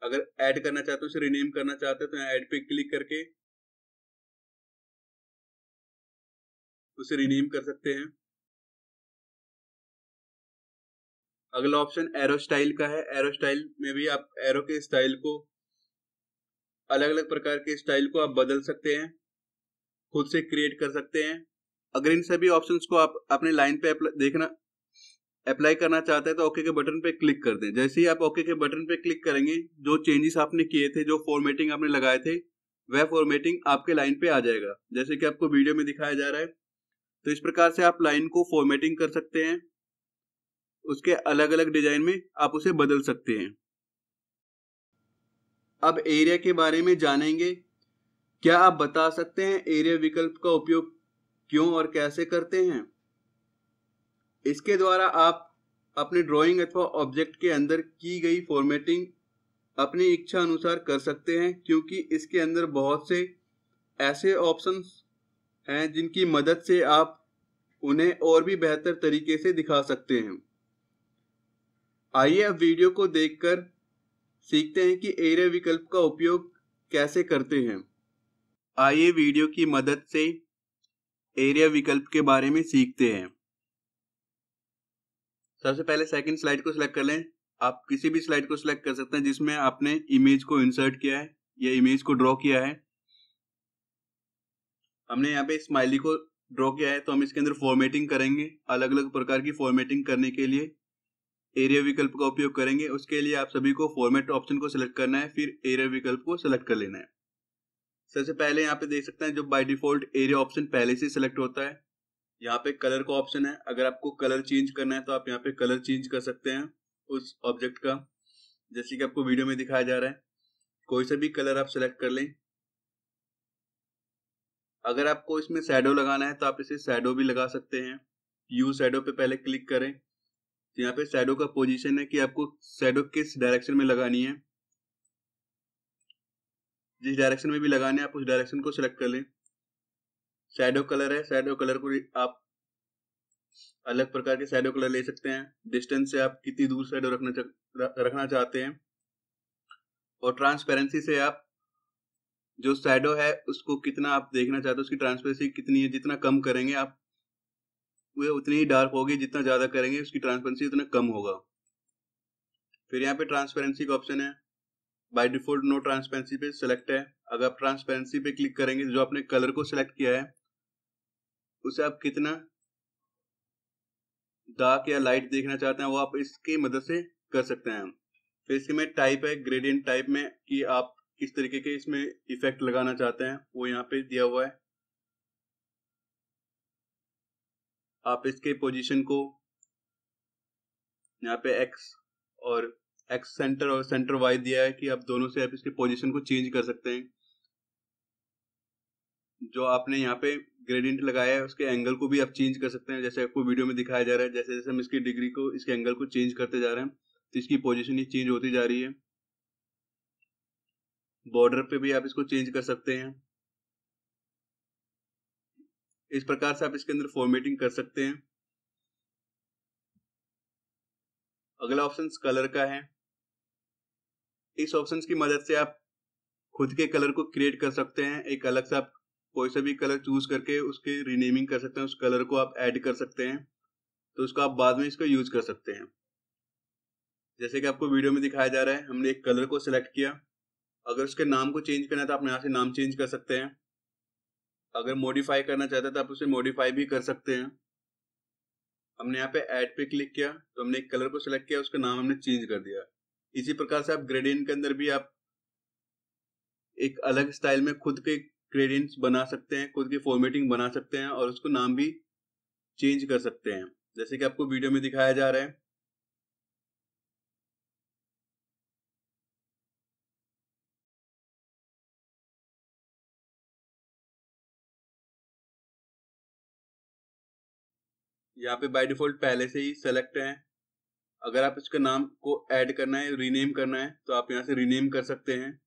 अगर ऐड करना चाहते हो उसे रिनेम करना चाहते हो तो ऐड पे क्लिक करके उसे रिनेम कर सकते हैं अगला ऑप्शन एरो स्टाइल का है एरो स्टाइल में भी आप एरो के स्टाइल को अलग अलग प्रकार के स्टाइल को आप बदल सकते हैं खुद से क्रिएट कर सकते हैं अगर इन सभी ऑप्शंस को आप अपने लाइन पे देखना अप्लाई करना चाहते हैं तो ओके के बटन पे क्लिक कर दें जैसे ही आप ओके के बटन पे क्लिक करेंगे जो चेंजेस आपने किए थे जो फॉर्मेटिंग आपने लगाए थे वह फॉर्मेटिंग आपके लाइन पे आ जाएगा जैसे कि आपको वीडियो में दिखाया जा रहा है तो इस प्रकार से आप लाइन को फॉर्मेटिंग कर सकते हैं उसके अलग अलग डिजाइन में आप उसे बदल सकते हैं अब एरिया के बारे में जानेंगे क्या आप बता सकते हैं एरिया विकल्प का उपयोग क्यों और कैसे करते हैं इसके द्वारा आप अपनी ड्राइंग अथवा ऑब्जेक्ट के अंदर की गई फॉर्मेटिंग अपनी इच्छा अनुसार कर सकते हैं क्योंकि इसके अंदर बहुत से ऐसे ऑप्शंस हैं जिनकी मदद से आप उन्हें और भी बेहतर तरीके से दिखा सकते हैं आइए अब वीडियो को देखकर सीखते हैं कि एरिया विकल्प का उपयोग कैसे करते हैं आइए वीडियो की मदद से एरिया विकल्प के बारे में सीखते हैं सबसे पहले सेकंड स्लाइड को सिलेक्ट कर लें आप किसी भी स्लाइड को सिलेक्ट कर सकते हैं जिसमें आपने इमेज को इंसर्ट किया है या इमेज को ड्रॉ किया है हमने यहाँ पे स्माइली को ड्रॉ किया है तो हम इसके अंदर फॉर्मेटिंग करेंगे अलग अलग प्रकार की फॉर्मेटिंग करने के लिए एरिया विकल्प का उपयोग करेंगे उसके लिए आप सभी को फॉर्मेट ऑप्शन को सिलेक्ट करना है फिर एरिया विकल्प को सिलेक्ट कर लेना है सबसे पहले यहाँ पे देख सकते हैं जो बाय डिफॉल्ट एरिया ऑप्शन पहले से सिलेक्ट होता है यहाँ पे कलर का ऑप्शन है अगर आपको कलर चेंज करना है तो आप यहाँ पे कलर चेंज कर सकते हैं उस ऑब्जेक्ट का जैसे कि आपको वीडियो में दिखाया जा रहा है कोई सा भी कलर आप सेलेक्ट कर लें अगर आपको इसमें सैडो लगाना है तो आप इसे सैडो भी लगा सकते हैं यू सैडो पे पहले क्लिक करें तो यहाँ पे सैडो का पोजीशन है कि आपको सैडो किस डायरेक्शन में लगानी है जिस डायरेक्शन में भी लगाना है आप उस डायरेक्शन को सिलेक्ट कर लें शेडो कलर है शेडो कलर को आप अलग प्रकार के शेडो कलर ले सकते हैं डिस्टेंस से आप कितनी दूर शेडो रखना चा, रखना चाहते हैं और ट्रांसपेरेंसी से आप जो शेडो है उसको कितना आप देखना चाहते हो उसकी ट्रांसपेरेंसी कितनी है जितना कम करेंगे आप वह उतनी ही डार्क होगी जितना ज्यादा करेंगे उसकी ट्रांसपेरेंसी उतना कम होगा फिर यहाँ पे ट्रांसपेरेंसी का ऑप्शन है बाय डिफॉल्ट नो ट्रांसपेरेंसी पे सिलेक्ट है अगर आप ट्रांसपेरेंसी पे क्लिक करेंगे जो आपने कलर को सिलेक्ट किया है उसे आप कितना डार्क या लाइट देखना चाहते हैं वो आप इसकी मदद से कर सकते हैं फिर इसके में टाइप है ग्रेडियंट टाइप में कि आप किस तरीके के इसमें इफेक्ट लगाना चाहते हैं वो यहाँ पे दिया हुआ है आप इसके पोजीशन को यहाँ पे एक्स और एक्स सेंटर और सेंटर वाई दिया है कि आप दोनों से आप इसके पोजीशन को चेंज कर सकते हैं जो आपने यहाँ पे ग्रेडियंट लगाया है उसके एंगल को भी आप चेंज कर सकते हैं जैसे आपको वीडियो में दिखाया जा रहा है जैसे जैसे हम इसकी डिग्री को इसके एंगल को चेंज करते जा रहे हैं तो इसकी पोजिशन ही चेंज होती जा रही है बॉर्डर पे भी आप इसको चेंज कर सकते हैं इस प्रकार से आप इसके अंदर फॉर्मेटिंग कर सकते हैं अगला ऑप्शन कलर का है इस ऑप्शन की मदद से आप खुद के कलर को क्रिएट कर सकते हैं एक अलग सा आप कोई सा भी कलर चूज करके उसके रीनेमिंग कर सकते हैं उस कलर को आप ऐड कर सकते हैं तो उसको आप बाद में इसका यूज कर सकते हैं जैसे कि आपको वीडियो में दिखाया जा रहा है हमने एक कलर को सिलेक्ट किया अगर उसके नाम को चेंज करना है तो आप यहाँ से नाम चेंज कर सकते हैं अगर मॉडिफाई करना चाहते हैं तो आप उसे मॉडिफाई भी कर सकते हैं हमने यहाँ पे ऐड पे क्लिक किया तो हमने एक कलर को सिलेक्ट किया उसका नाम हमने चेंज कर दिया इसी प्रकार से आप ग्रेडियंट के अंदर भी आप एक अलग स्टाइल में खुद के ग्रेडियंट्स बना सकते हैं खुद की फॉर्मेटिंग बना सकते हैं और उसको नाम भी चेंज कर सकते हैं जैसे कि आपको वीडियो में दिखाया जा रहा है यहाँ पे बाय डिफॉल्ट पहले से ही सेलेक्ट है अगर आप इसके नाम को ऐड करना है रीनेम करना है तो आप यहाँ से रीनेम कर सकते हैं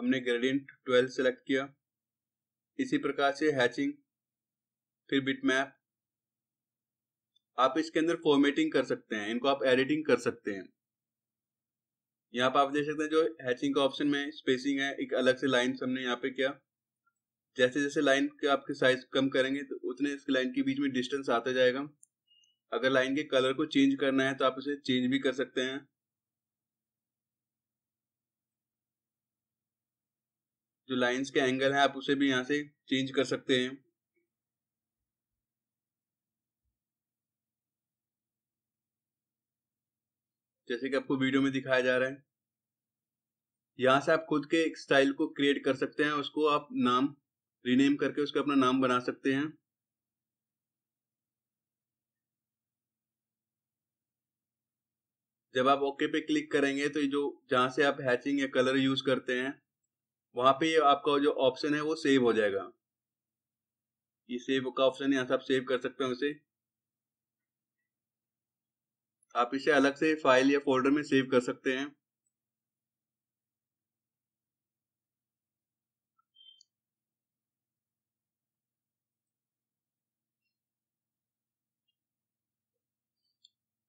हमने ग्रेडियंट 12 सेलेक्ट किया इसी प्रकार से हैचिंग फिर बिटमैप आप इसके अंदर फॉर्मेटिंग कर सकते हैं इनको आप एडिटिंग कर सकते हैं यहाँ पर आप देख सकते हैं जो हैचिंग का ऑप्शन में स्पेसिंग है एक अलग से लाइन हमने यहाँ पे किया जैसे जैसे लाइन के आपके साइज कम करेंगे तो उतने इस लाइन के बीच में डिस्टेंस आता जाएगा अगर लाइन के कलर को चेंज करना है तो आप इसे चेंज भी कर सकते हैं जो लाइंस के एंगल है आप उसे भी यहाँ से चेंज कर सकते हैं जैसे कि आपको वीडियो में दिखाया जा रहा है यहां से आप खुद के एक स्टाइल को क्रिएट कर सकते हैं उसको आप नाम रीनेम करके उसका अपना नाम बना सकते हैं जब आप ओके पे क्लिक करेंगे तो ये जो जहां से आप हैचिंग या कलर यूज करते हैं वहां पे आपका जो ऑप्शन है वो सेव हो जाएगा ये सेव का ऑप्शन यहां से आप सेव कर सकते हैं इसे आप इसे अलग से फाइल या फोल्डर में सेव कर सकते हैं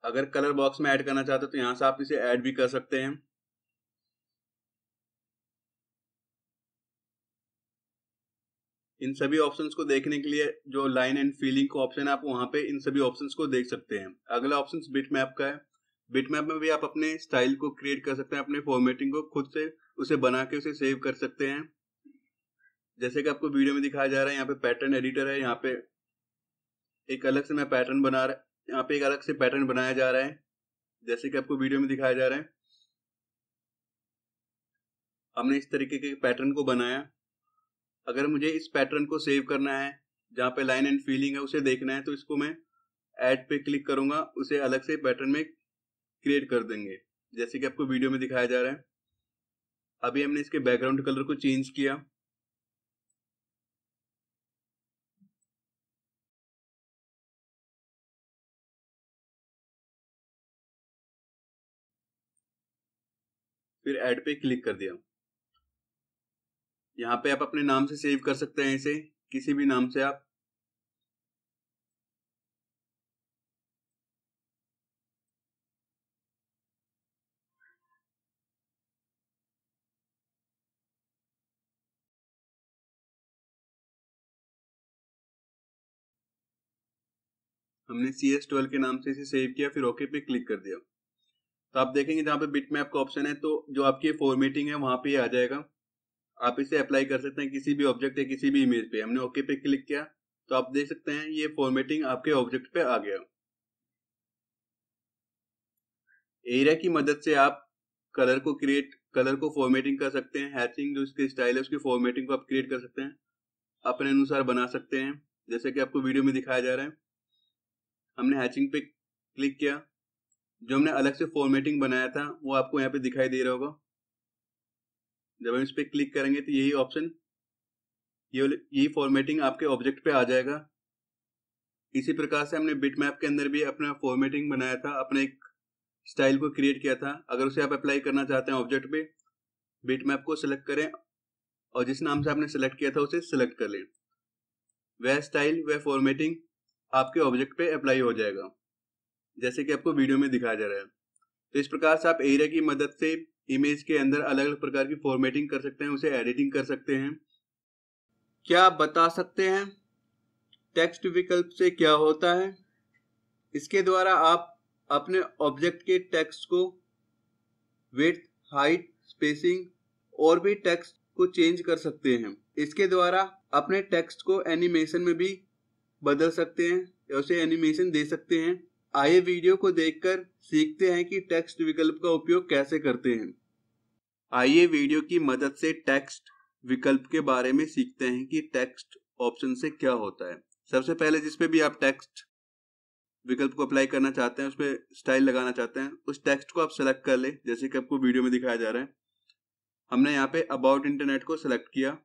अगर कलर बॉक्स में ऐड करना चाहते हो तो यहां से आप इसे ऐड भी कर सकते हैं इन सभी ऑप्शंस को देखने के लिए जो लाइन एंड फीलिंग का ऑप्शन है आप वहां पे इन सभी ऑप्शंस को देख सकते हैं अगला ऑप्शन बिट मैप का है बिट मैप में भी आप अपने स्टाइल को क्रिएट कर सकते हैं अपने फॉर्मेटिंग को खुद से उसे बना के उसे सेव कर सकते हैं जैसे कि आपको वीडियो में दिखाया जा रहा है यहाँ पे पैटर्न एडिटर है यहाँ पे एक अलग से मैं पैटर्न बना रहा है यहाँ पे एक अलग से पैटर्न बनाया जा रहा है जैसे कि आपको वीडियो में दिखाया जा रहा है हमने इस तरीके के पैटर्न को बनाया अगर मुझे इस पैटर्न को सेव करना है जहाँ पे लाइन एंड फीलिंग है उसे देखना है तो इसको मैं ऐड पे क्लिक करूंगा उसे अलग से पैटर्न में क्रिएट कर देंगे जैसे कि आपको वीडियो में दिखाया जा रहा है अभी हमने इसके बैकग्राउंड कलर को चेंज किया फिर ऐड पे क्लिक कर दिया यहाँ पे आप अपने नाम से सेव कर सकते हैं इसे किसी भी नाम से आप हमने सी एस ट्वेल्व के नाम से इसे सेव किया फिर ओके पे क्लिक कर दिया तो आप देखेंगे जहाँ पे बिट मैप का ऑप्शन है तो जो आपकी फॉर्मेटिंग है वहां पे आ जाएगा आप इसे अप्लाई कर सकते हैं किसी भी ऑब्जेक्ट या किसी भी इमेज पे हमने ओके पे क्लिक किया तो आप देख सकते हैं ये फॉर्मेटिंग आपके ऑब्जेक्ट पे आ गया एरिया की मदद से आप कलर को क्रिएट कलर को फॉर्मेटिंग कर सकते हैं हैचिंग जो इसके स्टाइल है उसकी फॉर्मेटिंग को आप क्रिएट कर सकते हैं अपने अनुसार बना सकते हैं जैसे कि आपको वीडियो में दिखाया जा रहा है हमने हैचिंग पे क्लिक किया जो हमने अलग से फॉर्मेटिंग बनाया था वो आपको यहाँ पे दिखाई दे रहा होगा जब हम इस पर क्लिक करेंगे तो यही ऑप्शन ये यही फॉर्मेटिंग आपके ऑब्जेक्ट पे आ जाएगा इसी प्रकार से हमने बिट मैप के अंदर भी अपना फॉर्मेटिंग बनाया था अपने एक स्टाइल को क्रिएट किया था अगर उसे आप अप्लाई करना चाहते हैं ऑब्जेक्ट पे बिट मैप को सिलेक्ट करें और जिस नाम से आपने सेलेक्ट किया था उसे सिलेक्ट कर लें वह स्टाइल वह फॉर्मेटिंग आपके ऑब्जेक्ट पे अप्लाई हो जाएगा जैसे कि आपको वीडियो में दिखाया जा रहा है तो इस प्रकार से आप एरिया की मदद से इमेज के अंदर अलग अलग प्रकार की फॉर्मेटिंग कर सकते हैं उसे एडिटिंग कर सकते हैं क्या बता सकते हैं टेक्स्ट विकल्प से क्या होता है इसके द्वारा आप अपने ऑब्जेक्ट के टेक्स्ट को वेट हाइट स्पेसिंग और भी टेक्स्ट को चेंज कर सकते हैं इसके द्वारा अपने टेक्स्ट को एनिमेशन में भी बदल सकते हैं या उसे एनिमेशन दे सकते हैं आइए वीडियो को देखकर सीखते हैं कि टेक्स्ट विकल्प का उपयोग कैसे करते हैं आइए वीडियो की मदद से टेक्स्ट विकल्प के बारे में सीखते हैं कि टेक्स्ट ऑप्शन से क्या होता है सबसे पहले जिसपे भी आप टेक्स्ट विकल्प को अप्लाई करना चाहते हैं उसपे स्टाइल लगाना चाहते हैं उस टेक्स्ट को आप सेलेक्ट कर ले जैसे कि आपको वीडियो में दिखाया जा रहा है हमने यहाँ पे अबाउट इंटरनेट को सिलेक्ट किया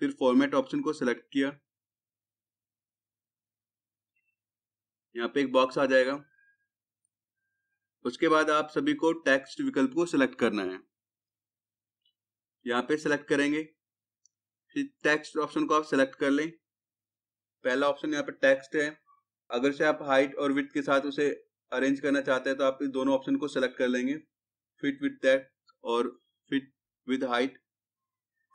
फिर फॉर्मेट ऑप्शन को सिलेक्ट किया यहाँ पे एक बॉक्स आ जाएगा उसके बाद आप सभी को टेक्स्ट विकल्प को सिलेक्ट करना है यहाँ पे सिलेक्ट करेंगे फिर टेक्स्ट ऑप्शन को आप सिलेक्ट कर लें पहला ऑप्शन यहाँ पे टेक्स्ट है अगर से आप हाइट और विथ के साथ उसे अरेंज करना चाहते हैं तो आप दोनों ऑप्शन को सिलेक्ट कर लेंगे फिट विथ टेक्स्ट और फिट विद हाइट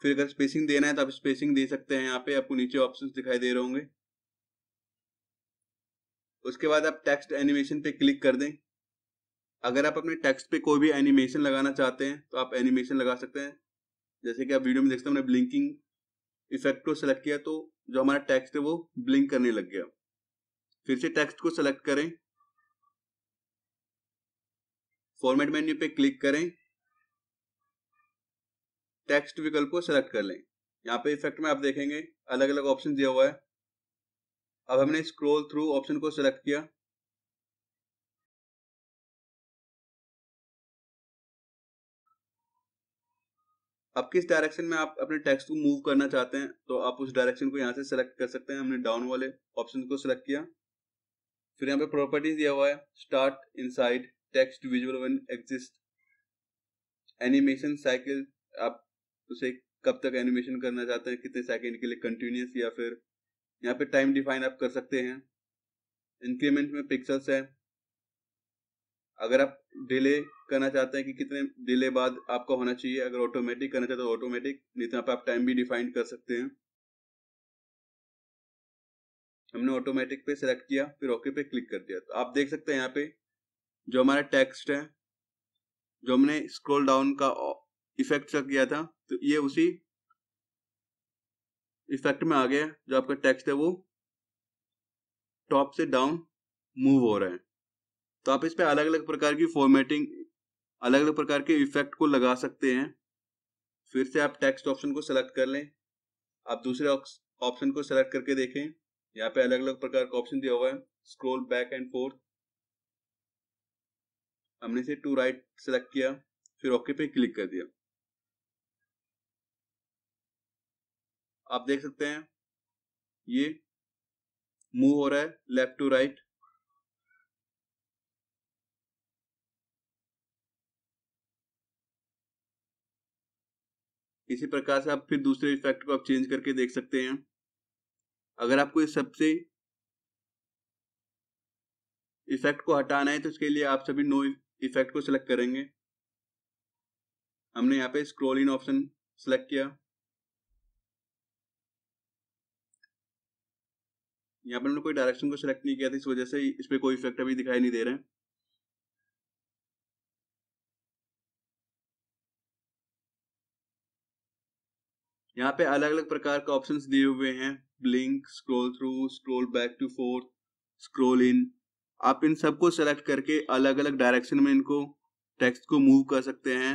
फिर अगर स्पेसिंग देना है तो आप स्पेसिंग दे सकते हैं यहाँ पे आपको नीचे ऑप्शन दिखाई दे रहे होंगे उसके बाद आप टेक्स्ट एनिमेशन पे क्लिक कर दें अगर आप अपने टेक्स्ट पे कोई भी एनिमेशन लगाना चाहते हैं तो आप एनिमेशन लगा सकते हैं जैसे कि आप वीडियो में देखते हैं हमने ब्लिंकिंग इफेक्ट को सेलेक्ट किया तो जो हमारा टेक्स्ट है वो ब्लिंक करने लग गया फिर से टेक्स्ट को सेलेक्ट करें फॉर्मेट मेन्यू पे क्लिक करें टेक्स्ट विकल्प को सेलेक्ट कर लें यहाँ पे इफेक्ट में आप देखेंगे अलग अलग ऑप्शन दिया हुआ है अब हमने स्क्रोल थ्रू ऑप्शन को सिलेक्ट किया अब किस डायरेक्शन में आप अपने टेक्स्ट को मूव करना चाहते हैं तो आप उस डायरेक्शन को यहाँ से सिलेक्ट कर सकते हैं हमने डाउन वाले ऑप्शन को सिलेक्ट किया फिर यहाँ पे प्रॉपर्टीज दिया हुआ है start inside text visual one exist animation cycle आप उसे कब तक एनिमेशन करना चाहते हैं कितने सेकेंड के लिए कंटिन्यूस या फिर यहाँ पे टाइम डिफाइन आप कर सकते हैं इंक्रीमेंट में पिक्सल्स है अगर आप डिले करना चाहते हैं कि कितने डिले बाद आपका होना चाहिए अगर ऑटोमेटिक करना चाहते हो तो ऑटोमेटिक नहीं तो आप टाइम भी डिफाइन कर सकते हैं हमने ऑटोमेटिक पे सिलेक्ट किया फिर ओके पे क्लिक कर दिया तो आप देख सकते हैं यहाँ पे जो हमारा टेक्स्ट है जो हमने स्क्रोल डाउन का इफेक्ट चेक किया था तो ये उसी इफेक्ट में आ गया जो आपका टेक्स्ट है वो टॉप से डाउन मूव हो रहा है तो आप इस पर अलग अलग प्रकार की फॉर्मेटिंग अलग अलग प्रकार के इफेक्ट को लगा सकते हैं फिर से आप टेक्स्ट ऑप्शन को सिलेक्ट कर लें आप दूसरे ऑप्शन को सिलेक्ट करके देखें यहाँ पे अलग अलग प्रकार का ऑप्शन दिया हुआ है स्क्रोल बैक एंड फोर्थ हमने से टू राइट सिलेक्ट किया फिर ओके पे क्लिक कर दिया आप देख सकते हैं ये मूव हो रहा है लेफ्ट टू राइट इसी प्रकार से आप फिर दूसरे इफेक्ट को आप चेंज करके देख सकते हैं अगर आपको इस सबसे इफेक्ट को हटाना है तो इसके लिए आप सभी नो इफेक्ट को सिलेक्ट करेंगे हमने यहाँ पे स्क्रोल इन ऑप्शन सिलेक्ट किया यहाँ पर हमने कोई डायरेक्शन को सिलेक्ट नहीं किया था इस वजह से इस पर कोई इफेक्ट अभी दिखाई नहीं दे रहा है यहाँ पे अलग अलग प्रकार के ऑप्शंस दिए हुए हैं blink scroll through scroll back to forth scroll in आप इन सबको सेलेक्ट करके अलग अलग डायरेक्शन में इनको टेक्स्ट को मूव कर सकते हैं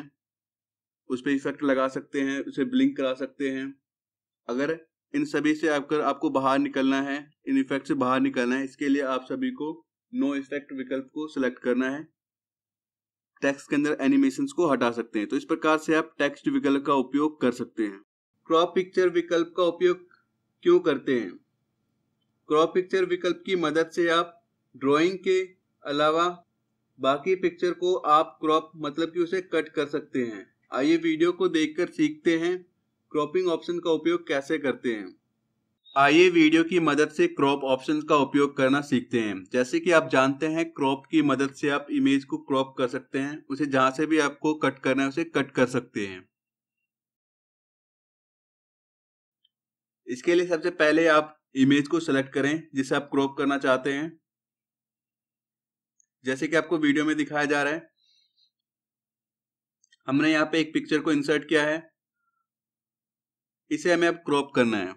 उस पर इफेक्ट लगा सकते हैं उसे ब्लिंक करा सकते हैं अगर इन सभी से आपकर आपको बाहर निकलना है इन इफेक्ट से बाहर निकलना है इसके लिए आप सभी को नो इफेक्ट विकल्प को सिलेक्ट करना है टेक्स्ट के अंदर एनिमेशन को हटा सकते हैं तो इस प्रकार से आप टेक्स्ट विकल्प का उपयोग कर सकते हैं क्रॉप पिक्चर विकल्प का उपयोग क्यों करते हैं क्रॉप पिक्चर विकल्प की मदद से आप ड्राइंग के अलावा बाकी पिक्चर को आप क्रॉप मतलब कि उसे कट कर सकते हैं आइए वीडियो को देखकर सीखते हैं क्रॉपिंग ऑप्शन का उपयोग कैसे करते हैं आइए वीडियो की मदद से क्रॉप ऑप्शन का उपयोग करना सीखते हैं जैसे कि आप जानते हैं क्रॉप की मदद से आप इमेज को क्रॉप कर सकते हैं उसे जहां से भी आपको कट करना है उसे कट कर सकते हैं इसके लिए सबसे पहले आप इमेज को सिलेक्ट करें जिसे आप क्रॉप करना चाहते हैं जैसे कि आपको वीडियो में दिखाया जा रहा है हमने यहाँ पे एक पिक्चर को इंसर्ट किया है इसे हमें अब क्रॉप करना है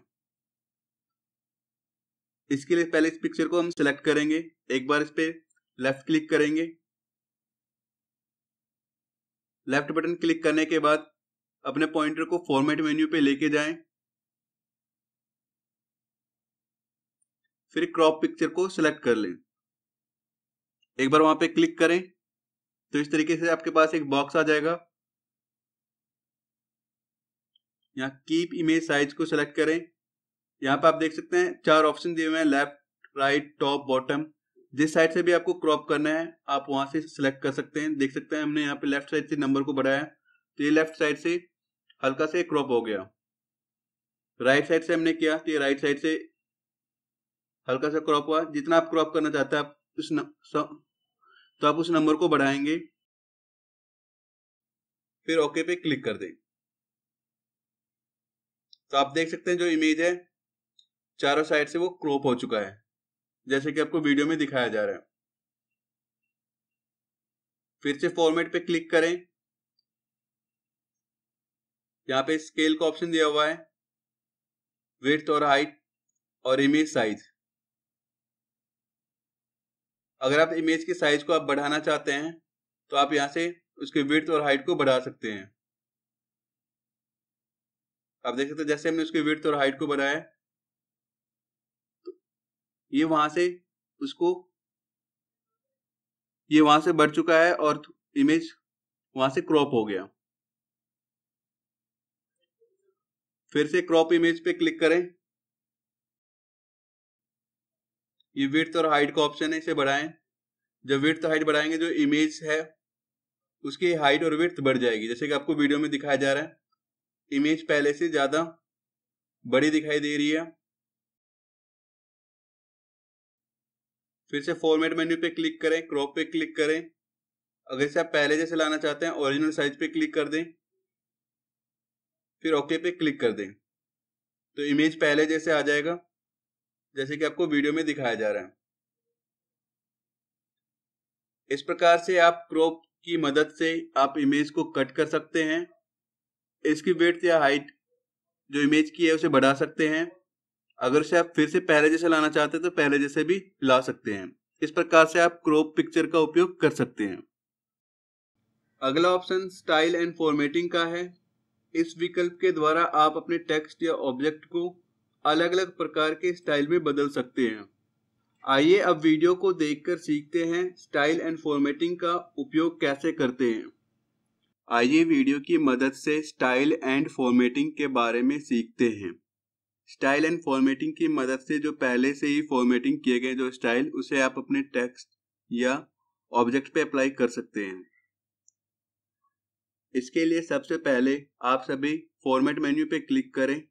इसके लिए पहले इस पिक्चर को हम सिलेक्ट करेंगे एक बार इस पे लेफ्ट क्लिक करेंगे लेफ्ट बटन क्लिक करने के बाद अपने पॉइंटर को फॉर्मेट मेन्यू पे लेके जाएं फिर क्रॉप पिक्चर को सिलेक्ट कर लें एक बार वहां पे क्लिक करें तो इस तरीके से आपके पास एक बॉक्स आ जाएगा यहाँ कीप इमेज साइज को सिलेक्ट करें यहाँ पे आप देख सकते हैं चार ऑप्शन दिए हुए हैं लेफ्ट राइट टॉप बॉटम जिस साइड से भी आपको क्रॉप करना है आप वहां से सिलेक्ट कर सकते हैं देख सकते हैं हमने यहाँ पे लेफ्ट साइड से नंबर को बढ़ाया तो ये लेफ्ट साइड से हल्का से क्रॉप हो गया राइट साइड से हमने किया तो ये राइट साइड से हल्का सा क्रॉप हुआ जितना आप क्रॉप करना चाहते हैं आप उस न, तो आप उस नंबर को बढ़ाएंगे फिर ओके पे क्लिक कर दें तो आप देख सकते हैं जो इमेज है चारों साइड से वो क्रॉप हो चुका है जैसे कि आपको वीडियो में दिखाया जा रहा है फिर से फॉर्मेट पे क्लिक करें यहां पे स्केल का ऑप्शन दिया हुआ है विथ और हाइट और इमेज साइज अगर आप इमेज के साइज को आप बढ़ाना चाहते हैं तो आप यहाँ से उसके विर्थ और हाइट को बढ़ा सकते हैं आप देख सकते हैं जैसे हमने उसके विर्थ और हाइट को बढ़ाया तो ये वहां से उसको ये वहां से बढ़ चुका है और इमेज वहां से क्रॉप हो गया फिर से क्रॉप इमेज पे क्लिक करें ये विथ और हाइट का ऑप्शन है इसे बढ़ाएं जब विथ और हाइट बढ़ाएंगे जो इमेज है उसकी हाइट और विथ बढ़ जाएगी जैसे कि आपको वीडियो में दिखाया जा रहा है इमेज पहले से ज़्यादा बड़ी दिखाई दे रही है फिर से फॉर्मेट मेन्यू पे क्लिक करें क्रॉप पे क्लिक करें अगर से आप पहले जैसे लाना चाहते हैं ओरिजिनल साइज पे क्लिक कर दें फिर ओके पे क्लिक कर दें तो इमेज पहले जैसे आ जाएगा जैसे कि आपको वीडियो में दिखाया जा रहा है इस प्रकार से आप क्रॉप की मदद से आप इमेज को कट कर सकते हैं इसकी वेट या हाइट जो इमेज की है उसे बढ़ा सकते हैं अगर उसे आप फिर से पहले जैसे लाना चाहते हैं तो पहले जैसे भी ला सकते हैं इस प्रकार से आप क्रॉप पिक्चर का उपयोग कर सकते हैं अगला ऑप्शन स्टाइल एंड फॉर्मेटिंग का है इस विकल्प के द्वारा आप अपने टेक्स्ट या ऑब्जेक्ट को अलग अलग प्रकार के स्टाइल में बदल सकते हैं आइए अब वीडियो को देखकर सीखते हैं स्टाइल एंड फॉर्मेटिंग का उपयोग कैसे करते हैं आइए वीडियो की मदद से स्टाइल एंड फॉर्मेटिंग के बारे में सीखते हैं स्टाइल एंड फॉर्मेटिंग की मदद से जो पहले से ही फॉर्मेटिंग किए गए जो स्टाइल उसे आप अपने टेक्स्ट या ऑब्जेक्ट पे अप्लाई कर सकते हैं इसके लिए सबसे पहले आप सभी फॉर्मेट मेन्यू पे क्लिक करें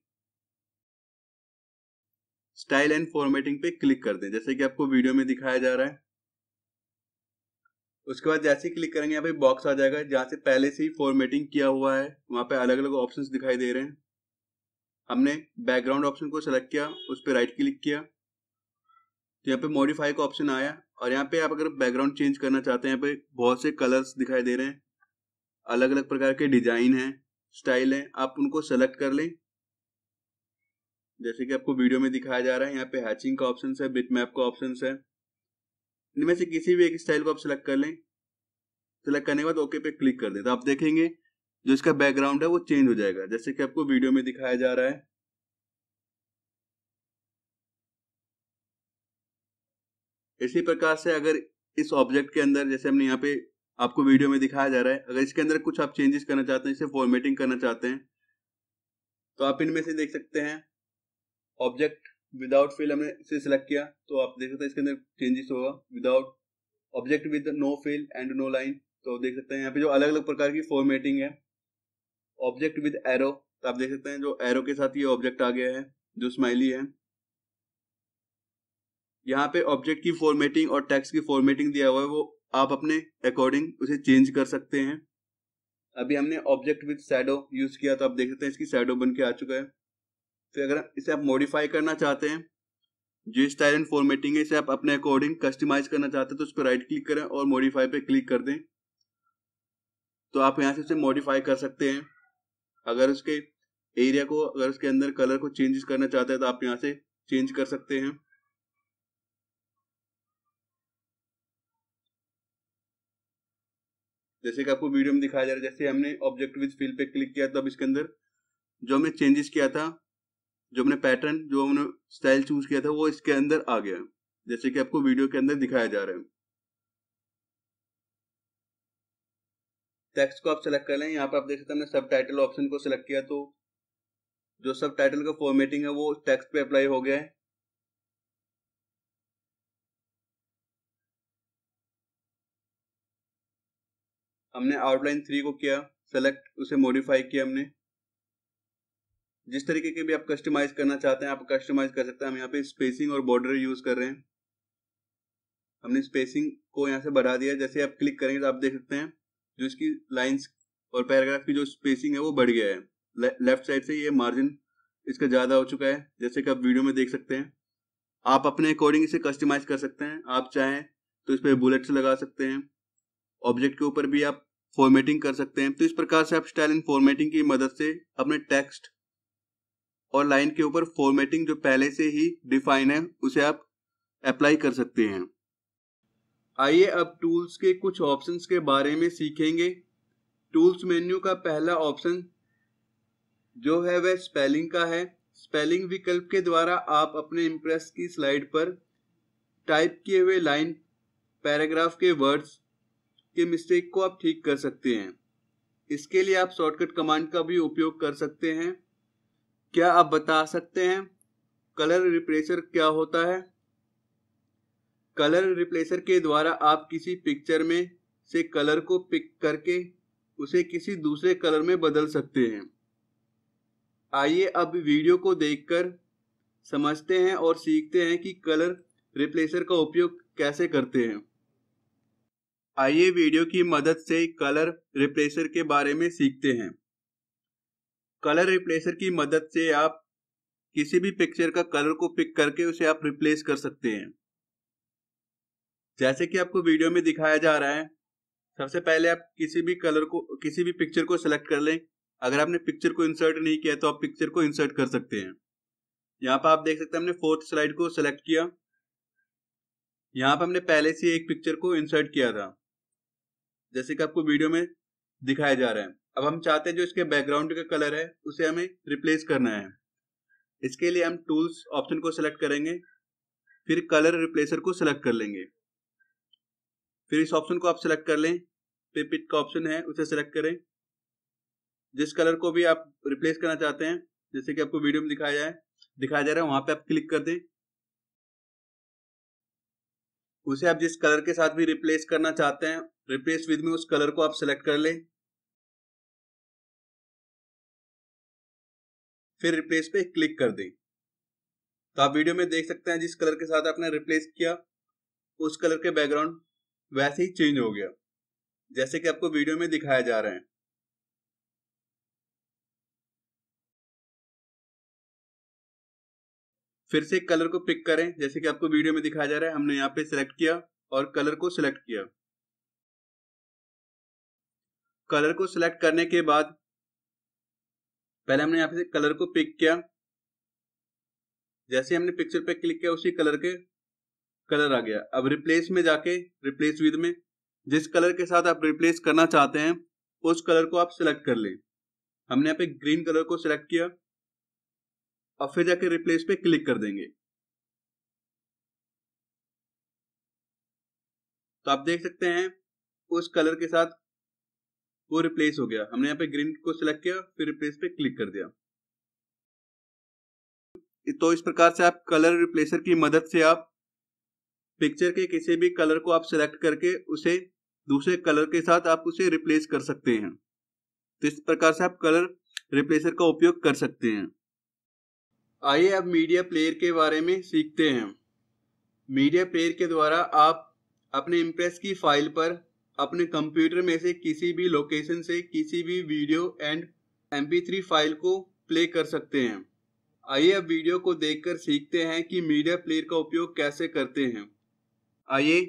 स्टाइल एंड फॉर्मेटिंग पे क्लिक कर दें जैसे कि आपको वीडियो में दिखाया जा रहा है उसके बाद जैसे ही क्लिक करेंगे यहाँ पे बॉक्स आ जाएगा जहाँ से पहले से ही फॉर्मेटिंग किया हुआ है वहाँ पे अलग अलग ऑप्शन दिखाई दे रहे हैं हमने बैकग्राउंड ऑप्शन को सेलेक्ट किया उस पर राइट क्लिक किया तो यहाँ पे मॉडिफाई का ऑप्शन आया और यहाँ पे आप अगर बैकग्राउंड चेंज करना चाहते हैं यहाँ पे बहुत से कलर्स दिखाई दे रहे हैं अलग अलग प्रकार के डिजाइन हैं स्टाइल हैं आप उनको सेलेक्ट कर लें जैसे कि आपको वीडियो में दिखाया जा रहा है यहाँ पे हैचिंग का ऑप्शन है बिट मैप का ऑप्शन है इनमें से किसी भी एक स्टाइल को आप सिलेक्ट कर लें सिलेक्ट करने के बाद ओके पे क्लिक कर दें तो आप देखेंगे जो इसका बैकग्राउंड है वो चेंज हो जाएगा जैसे कि आपको वीडियो में दिखाया जा रहा है इसी प्रकार से अगर इस ऑब्जेक्ट के अंदर जैसे हमने यहाँ पे आपको वीडियो में दिखाया जा रहा है अगर इसके अंदर कुछ आप चेंजेस करना चाहते हैं इसे फॉर्मेटिंग करना चाहते हैं तो आप इनमें से देख सकते हैं ऑब्जेक्ट विदाउट फिल हमने इसे सिलेक्ट किया तो आप देख सकते हैं इसके अंदर चेंजेस होगा without object with no fill and no line तो देख सकते हैं यहाँ पे जो अलग अलग प्रकार की फॉर्मेटिंग है ऑब्जेक्ट विद एरो तो आप देख सकते हैं जो एरो के साथ ये ऑब्जेक्ट आ गया है जो स्माइली है यहाँ पे ऑब्जेक्ट की फॉर्मेटिंग और टेक्स्ट की फॉर्मेटिंग दिया हुआ है वो आप अपने अकॉर्डिंग उसे चेंज कर सकते हैं अभी हमने ऑब्जेक्ट विद सैडो यूज किया तो आप देख सकते हैं इसकी सैडो बन के आ चुका है फिर अगर इसे आप मॉडिफाई करना चाहते हैं जो स्टाइल एंड फॉर्मेटिंग है इसे आप अपने अकॉर्डिंग कस्टमाइज करना चाहते हैं तो उस पर राइट क्लिक करें और मॉडिफाई पे क्लिक कर दें तो आप यहाँ से इसे मॉडिफाई कर सकते हैं अगर उसके एरिया को अगर उसके अंदर कलर को चेंजेस करना चाहते हैं तो आप यहाँ से चेंज कर सकते हैं जैसे कि आपको वीडियो में दिखाया जा रहा है जैसे हमने ऑब्जेक्ट विद फिल पे क्लिक किया तो अब इसके अंदर जो हमने चेंजेस किया था जो हमने पैटर्न जो हमने स्टाइल चूज किया था वो इसके अंदर आ गया जैसे कि आपको वीडियो के अंदर दिखाया जा रहा है टेक्स्ट को आप सेलेक्ट कर लें यहाँ पे आप देख सकते हैं हमने सब टाइटल ऑप्शन को सिलेक्ट किया तो जो सब टाइटल का फॉर्मेटिंग है वो टेक्स्ट पे अप्लाई हो गया है हमने आउटलाइन थ्री को किया सेलेक्ट उसे मॉडिफाई किया हमने जिस तरीके के भी आप कस्टमाइज करना चाहते हैं आप कस्टमाइज कर सकते हैं हम यहाँ पे स्पेसिंग और बॉर्डर यूज कर रहे हैं हमने स्पेसिंग को यहाँ से बढ़ा दिया जैसे आप क्लिक करेंगे तो आप देख सकते हैं जो इसकी लाइन्स और पैराग्राफ की जो स्पेसिंग है वो बढ़ गया है ले, लेफ्ट साइड से ये मार्जिन इसका ज्यादा हो चुका है जैसे कि आप वीडियो में देख सकते हैं आप अपने अकॉर्डिंग इसे कस्टमाइज कर सकते हैं आप चाहें तो इस पर बुलेट्स लगा सकते हैं ऑब्जेक्ट के ऊपर भी आप फॉर्मेटिंग कर सकते हैं तो इस प्रकार से आप स्टाइल इन फॉर्मेटिंग की मदद से अपने टेक्स्ट और लाइन के ऊपर फॉर्मेटिंग जो पहले से ही डिफाइन है उसे आप अप्लाई कर सकते हैं आइए अब टूल्स के कुछ ऑप्शंस के बारे में सीखेंगे टूल्स मेन्यू का पहला ऑप्शन जो है वह स्पेलिंग का है स्पेलिंग विकल्प के द्वारा आप अपने इम्प्रेस की स्लाइड पर टाइप किए हुए लाइन पैराग्राफ के वर्ड्स के मिस्टेक को आप ठीक कर सकते हैं इसके लिए आप शॉर्टकट कमांड का भी उपयोग कर सकते हैं क्या आप बता सकते हैं कलर रिप्लेसर क्या होता है कलर रिप्लेसर के द्वारा आप किसी पिक्चर में से कलर को पिक करके उसे किसी दूसरे कलर में बदल सकते हैं आइए अब वीडियो को देखकर समझते हैं और सीखते हैं कि कलर रिप्लेसर का उपयोग कैसे करते हैं आइए वीडियो की मदद से कलर रिप्लेसर के बारे में सीखते हैं कलर रिप्लेसर की मदद से आप किसी भी पिक्चर का कलर को पिक करके उसे आप रिप्लेस कर सकते हैं जैसे कि आपको वीडियो में दिखाया जा रहा है सबसे पहले आप किसी भी कलर को किसी भी पिक्चर को सिलेक्ट कर लें अगर आपने पिक्चर को इंसर्ट नहीं किया तो आप पिक्चर को इंसर्ट कर सकते हैं यहाँ पर आप देख सकते हैं हमने फोर्थ स्लाइड को सिलेक्ट किया यहाँ पर हमने पहले से एक पिक्चर को इंसर्ट किया था जैसे कि आपको वीडियो में दिखाया जा रहा है अब हम चाहते हैं जो इसके बैकग्राउंड का कलर है उसे हमें रिप्लेस करना है इसके लिए हम टूल्स ऑप्शन को सिलेक्ट करेंगे फिर कलर रिप्लेसर को सिलेक्ट कर लेंगे फिर इस ऑप्शन को आप सिलेक्ट कर लें पिपिट का ऑप्शन है उसे सिलेक्ट करें जिस कलर को भी आप रिप्लेस करना चाहते हैं जैसे कि आपको वीडियो में दिखाया जाए दिखाया जा रहा है वहां पे आप क्लिक कर दें उसे आप जिस कलर के साथ भी रिप्लेस करना चाहते हैं रिप्लेस विद में उस कलर को आप सिलेक्ट कर लें फिर रिप्लेस पे क्लिक कर दें तो आप वीडियो में देख सकते हैं जिस कलर के साथ आपने रिप्लेस किया उस कलर के बैकग्राउंड वैसे ही चेंज हो गया जैसे कि आपको वीडियो में दिखाया जा रहा है फिर से कलर को पिक करें जैसे कि आपको वीडियो में दिखाया जा रहा है हमने यहाँ पे सिलेक्ट किया और कलर को सिलेक्ट किया कलर को सिलेक्ट करने के बाद पहले हमने यहाँ पे कलर को पिक किया जैसे हमने पिक्चर पे क्लिक किया उसी कलर के कलर आ गया अब रिप्लेस में जाके रिप्लेस विद में जिस कलर के साथ आप रिप्लेस करना चाहते हैं उस कलर को आप सिलेक्ट कर लें हमने यहाँ पे ग्रीन कलर को सिलेक्ट किया और फिर जाके रिप्लेस पे क्लिक कर देंगे तो आप देख सकते हैं उस कलर के साथ वो रिप्लेस हो गया हमने यहाँ पे ग्रीन को सिलेक्ट किया फिर रिप्लेस पे क्लिक कर दिया तो इस प्रकार से आप कलर रिप्लेसर की मदद से आप पिक्चर के किसी भी कलर को आप सिलेक्ट करके उसे दूसरे कलर के साथ आप उसे रिप्लेस कर सकते हैं तो इस प्रकार से आप कलर रिप्लेसर का उपयोग कर सकते हैं आइए अब मीडिया प्लेयर के बारे में सीखते हैं मीडिया प्लेयर के द्वारा आप अपने इम्प्रेस की फाइल पर अपने कंप्यूटर में से किसी भी लोकेशन से किसी भी वीडियो एंड एम फाइल को प्ले कर सकते हैं आइए अब वीडियो को देखकर सीखते हैं कि मीडिया प्लेयर का उपयोग कैसे करते हैं आइए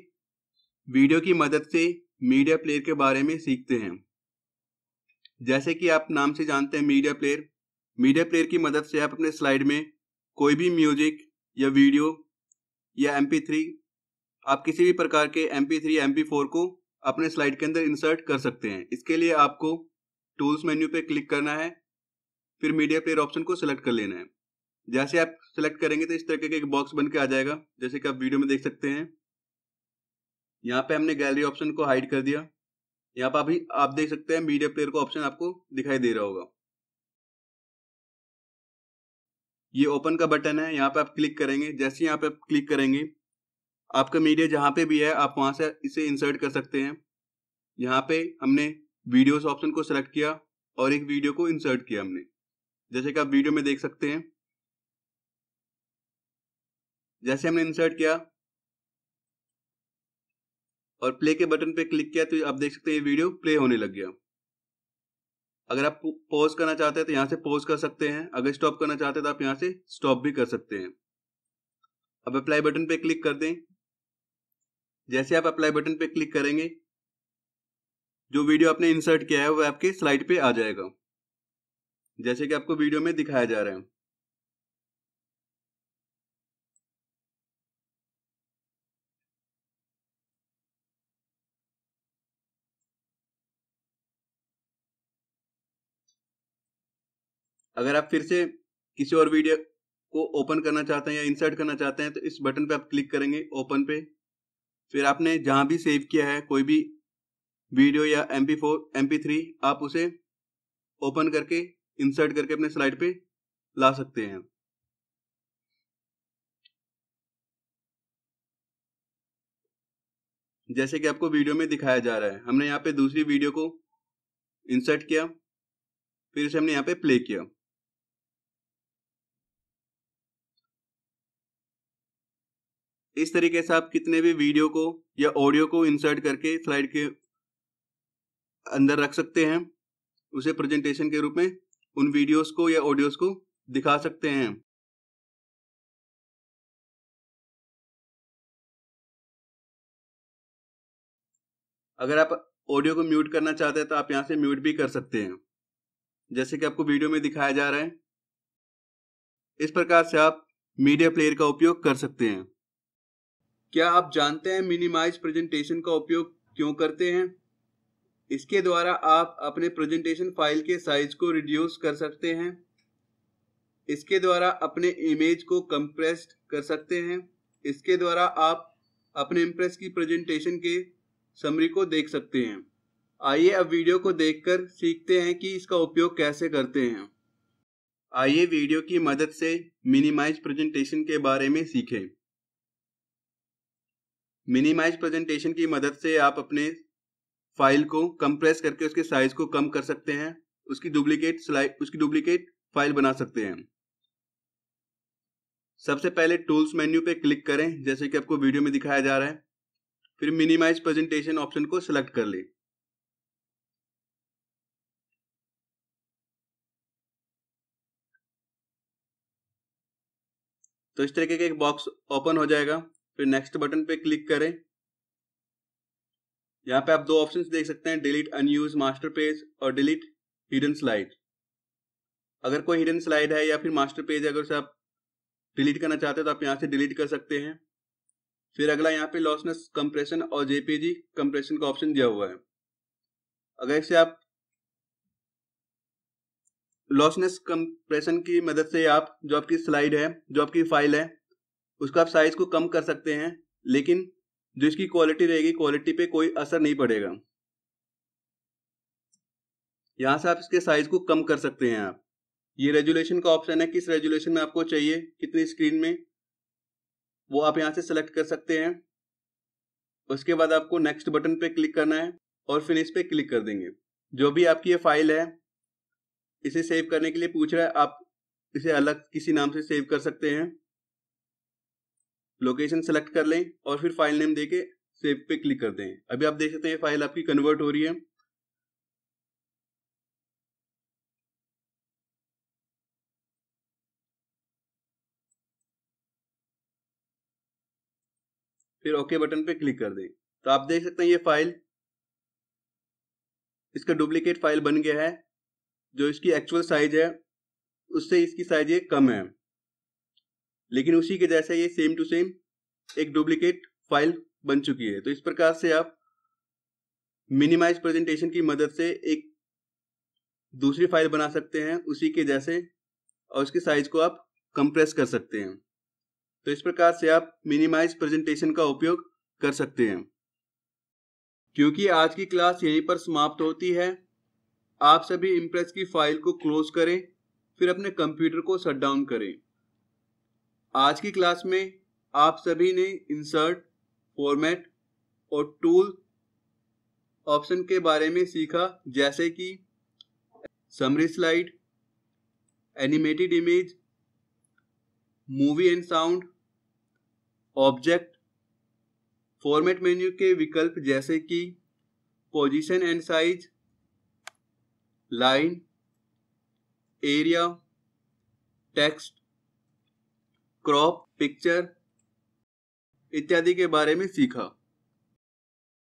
वीडियो की मदद से मीडिया प्लेयर के बारे में सीखते हैं जैसे कि आप नाम से जानते हैं मीडिया प्लेयर मीडिया प्लेयर की मदद से आप अपने स्लाइड में कोई भी म्यूजिक या वीडियो या एम आप किसी भी प्रकार के एम पी को अपने स्लाइड के अंदर इंसर्ट कर सकते हैं इसके लिए आपको टूल्स मेन्यू पे क्लिक करना है फिर मीडिया प्लेयर ऑप्शन को सिलेक्ट कर लेना है जैसे आप सिलेक्ट करेंगे तो इस तरीके का एक बॉक्स बन के आ जाएगा जैसे कि आप वीडियो में देख सकते हैं यहाँ पे हमने गैलरी ऑप्शन को हाइड कर दिया यहाँ पर अभी आप देख सकते हैं मीडिया प्लेयर का ऑप्शन आपको दिखाई दे रहा होगा ये ओपन का बटन है यहाँ पे आप क्लिक करेंगे जैसे यहाँ पे आप क्लिक करेंगे आपका मीडिया जहाँ पे भी है आप वहाँ से इसे इंसर्ट कर सकते हैं यहाँ पे हमने वीडियोस ऑप्शन को सिलेक्ट किया और एक वीडियो को इंसर्ट किया हमने जैसे कि आप वीडियो में देख सकते हैं जैसे हमने इंसर्ट किया और प्ले के बटन पे क्लिक किया तो आप देख सकते हैं ये वीडियो प्ले होने लग गया अगर आप पॉज करना चाहते हैं तो यहाँ से पॉज कर सकते हैं अगर स्टॉप करना चाहते हैं तो आप यहाँ से स्टॉप भी कर सकते हैं अब अप्लाई बटन पे क्लिक कर दें जैसे आप अप्लाई बटन पे क्लिक करेंगे जो वीडियो आपने इंसर्ट किया है वह आपके स्लाइड पे आ जाएगा जैसे कि आपको वीडियो में दिखाया जा रहा है अगर आप फिर से किसी और वीडियो को ओपन करना चाहते हैं या इंसर्ट करना चाहते हैं तो इस बटन पे आप क्लिक करेंगे ओपन पे फिर आपने जहां भी सेव किया है कोई भी वीडियो या M P four M P three आप उसे ओपन करके इंसर्ट करके अपने स्लाइड पे ला सकते हैं जैसे कि आपको वीडियो में दिखाया जा रहा है हमने यहाँ पे दूसरी वीडियो को इंसर्ट किया फिर इसे हमने यहाँ पे प्ले किया इस तरीके से आप कितने भी वीडियो को या ऑडियो को इंसर्ट करके स्लाइड के अंदर रख सकते हैं उसे प्रेजेंटेशन के रूप में उन वीडियोस को या ऑडियोस को दिखा सकते हैं अगर आप ऑडियो को म्यूट करना चाहते हैं तो आप यहां से म्यूट भी कर सकते हैं जैसे कि आपको वीडियो में दिखाया जा रहा है इस प्रकार से आप मीडिया प्लेयर का उपयोग कर सकते हैं क्या आप जानते हैं मिनिमाइज प्रेजेंटेशन का उपयोग क्यों करते हैं इसके द्वारा आप अपने प्रेजेंटेशन फाइल के साइज को रिड्यूस कर सकते हैं इसके द्वारा अपने इमेज को कंप्रेस्ड कर सकते हैं इसके द्वारा आप अपने इम्प्रेस की प्रेजेंटेशन के समरी को देख सकते हैं आइए अब वीडियो को देखकर सीखते हैं कि इसका उपयोग कैसे करते हैं आइए वीडियो की मदद से मिनिमाइज प्रेजेंटेशन के बारे में सीखें मिनिमाइज प्रेजेंटेशन की मदद से आप अपने फाइल को कंप्रेस करके उसके साइज को कम कर सकते हैं उसकी डुप्लीकेट स्लाइड उसकी डुप्लीकेट फाइल बना सकते हैं सबसे पहले टूल्स मेन्यू पे क्लिक करें जैसे कि आपको वीडियो में दिखाया जा रहा है फिर मिनिमाइज प्रेजेंटेशन ऑप्शन को सिलेक्ट कर लें तो इस तरीके का एक बॉक्स ओपन हो जाएगा फिर नेक्स्ट बटन पे क्लिक करें यहाँ पे आप दो ऑप्शन देख सकते हैं डिलीट अनयूज मास्टर पेज और डिलीट हिडन स्लाइड अगर कोई हिडन स्लाइड है या फिर मास्टर पेज अगर उसे आप डिलीट करना चाहते हैं तो आप यहाँ से डिलीट कर सकते हैं फिर अगला यहाँ पे लॉसनेस कंप्रेशन और जेपीजी कंप्रेशन का ऑप्शन दिया हुआ है अगर इसे आप लॉसनेस कंप्रेशन की मदद से आप जो आपकी स्लाइड है जो आपकी फाइल है उसका आप साइज को कम कर सकते हैं लेकिन जो इसकी क्वालिटी रहेगी क्वालिटी पे कोई असर नहीं पड़ेगा यहां से आप इसके साइज को कम कर सकते हैं आप ये रेजुलेशन का ऑप्शन है किस रेजुलेशन में आपको चाहिए कितनी स्क्रीन में वो आप यहां से सेलेक्ट कर सकते हैं उसके बाद आपको नेक्स्ट बटन पे क्लिक करना है और फिनिश पे क्लिक कर देंगे जो भी आपकी ये फाइल है इसे सेव करने के लिए पूछ रहा है आप इसे अलग किसी नाम से सेव कर सकते हैं लोकेशन सेलेक्ट कर लें और फिर फाइल नेम देके सेव पे क्लिक कर दें अभी आप देख सकते हैं फाइल आपकी कन्वर्ट हो रही है फिर ओके बटन पे क्लिक कर दें तो आप देख सकते हैं ये फाइल इसका डुप्लीकेट फाइल बन गया है जो इसकी एक्चुअल साइज है उससे इसकी साइज ये कम है लेकिन उसी के जैसा ये सेम टू सेम एक डुप्लीकेट फाइल बन चुकी है तो इस प्रकार से आप मिनिमाइज प्रेजेंटेशन की मदद से एक दूसरी फाइल बना सकते हैं उसी के जैसे और उसके साइज को आप कंप्रेस कर सकते हैं तो इस प्रकार से आप मिनिमाइज प्रेजेंटेशन का उपयोग कर सकते हैं क्योंकि आज की क्लास यहीं पर समाप्त होती है आप सभी इम्प्रेस की फाइल को क्लोज करें फिर अपने कंप्यूटर को शट डाउन करें आज की क्लास में आप सभी ने इंसर्ट फॉर्मेट और टूल ऑप्शन के बारे में सीखा जैसे कि summary slide animated image movie and sound object format menu के विकल्प जैसे कि position and size line area text crop picture इत्यादि के बारे में सीखा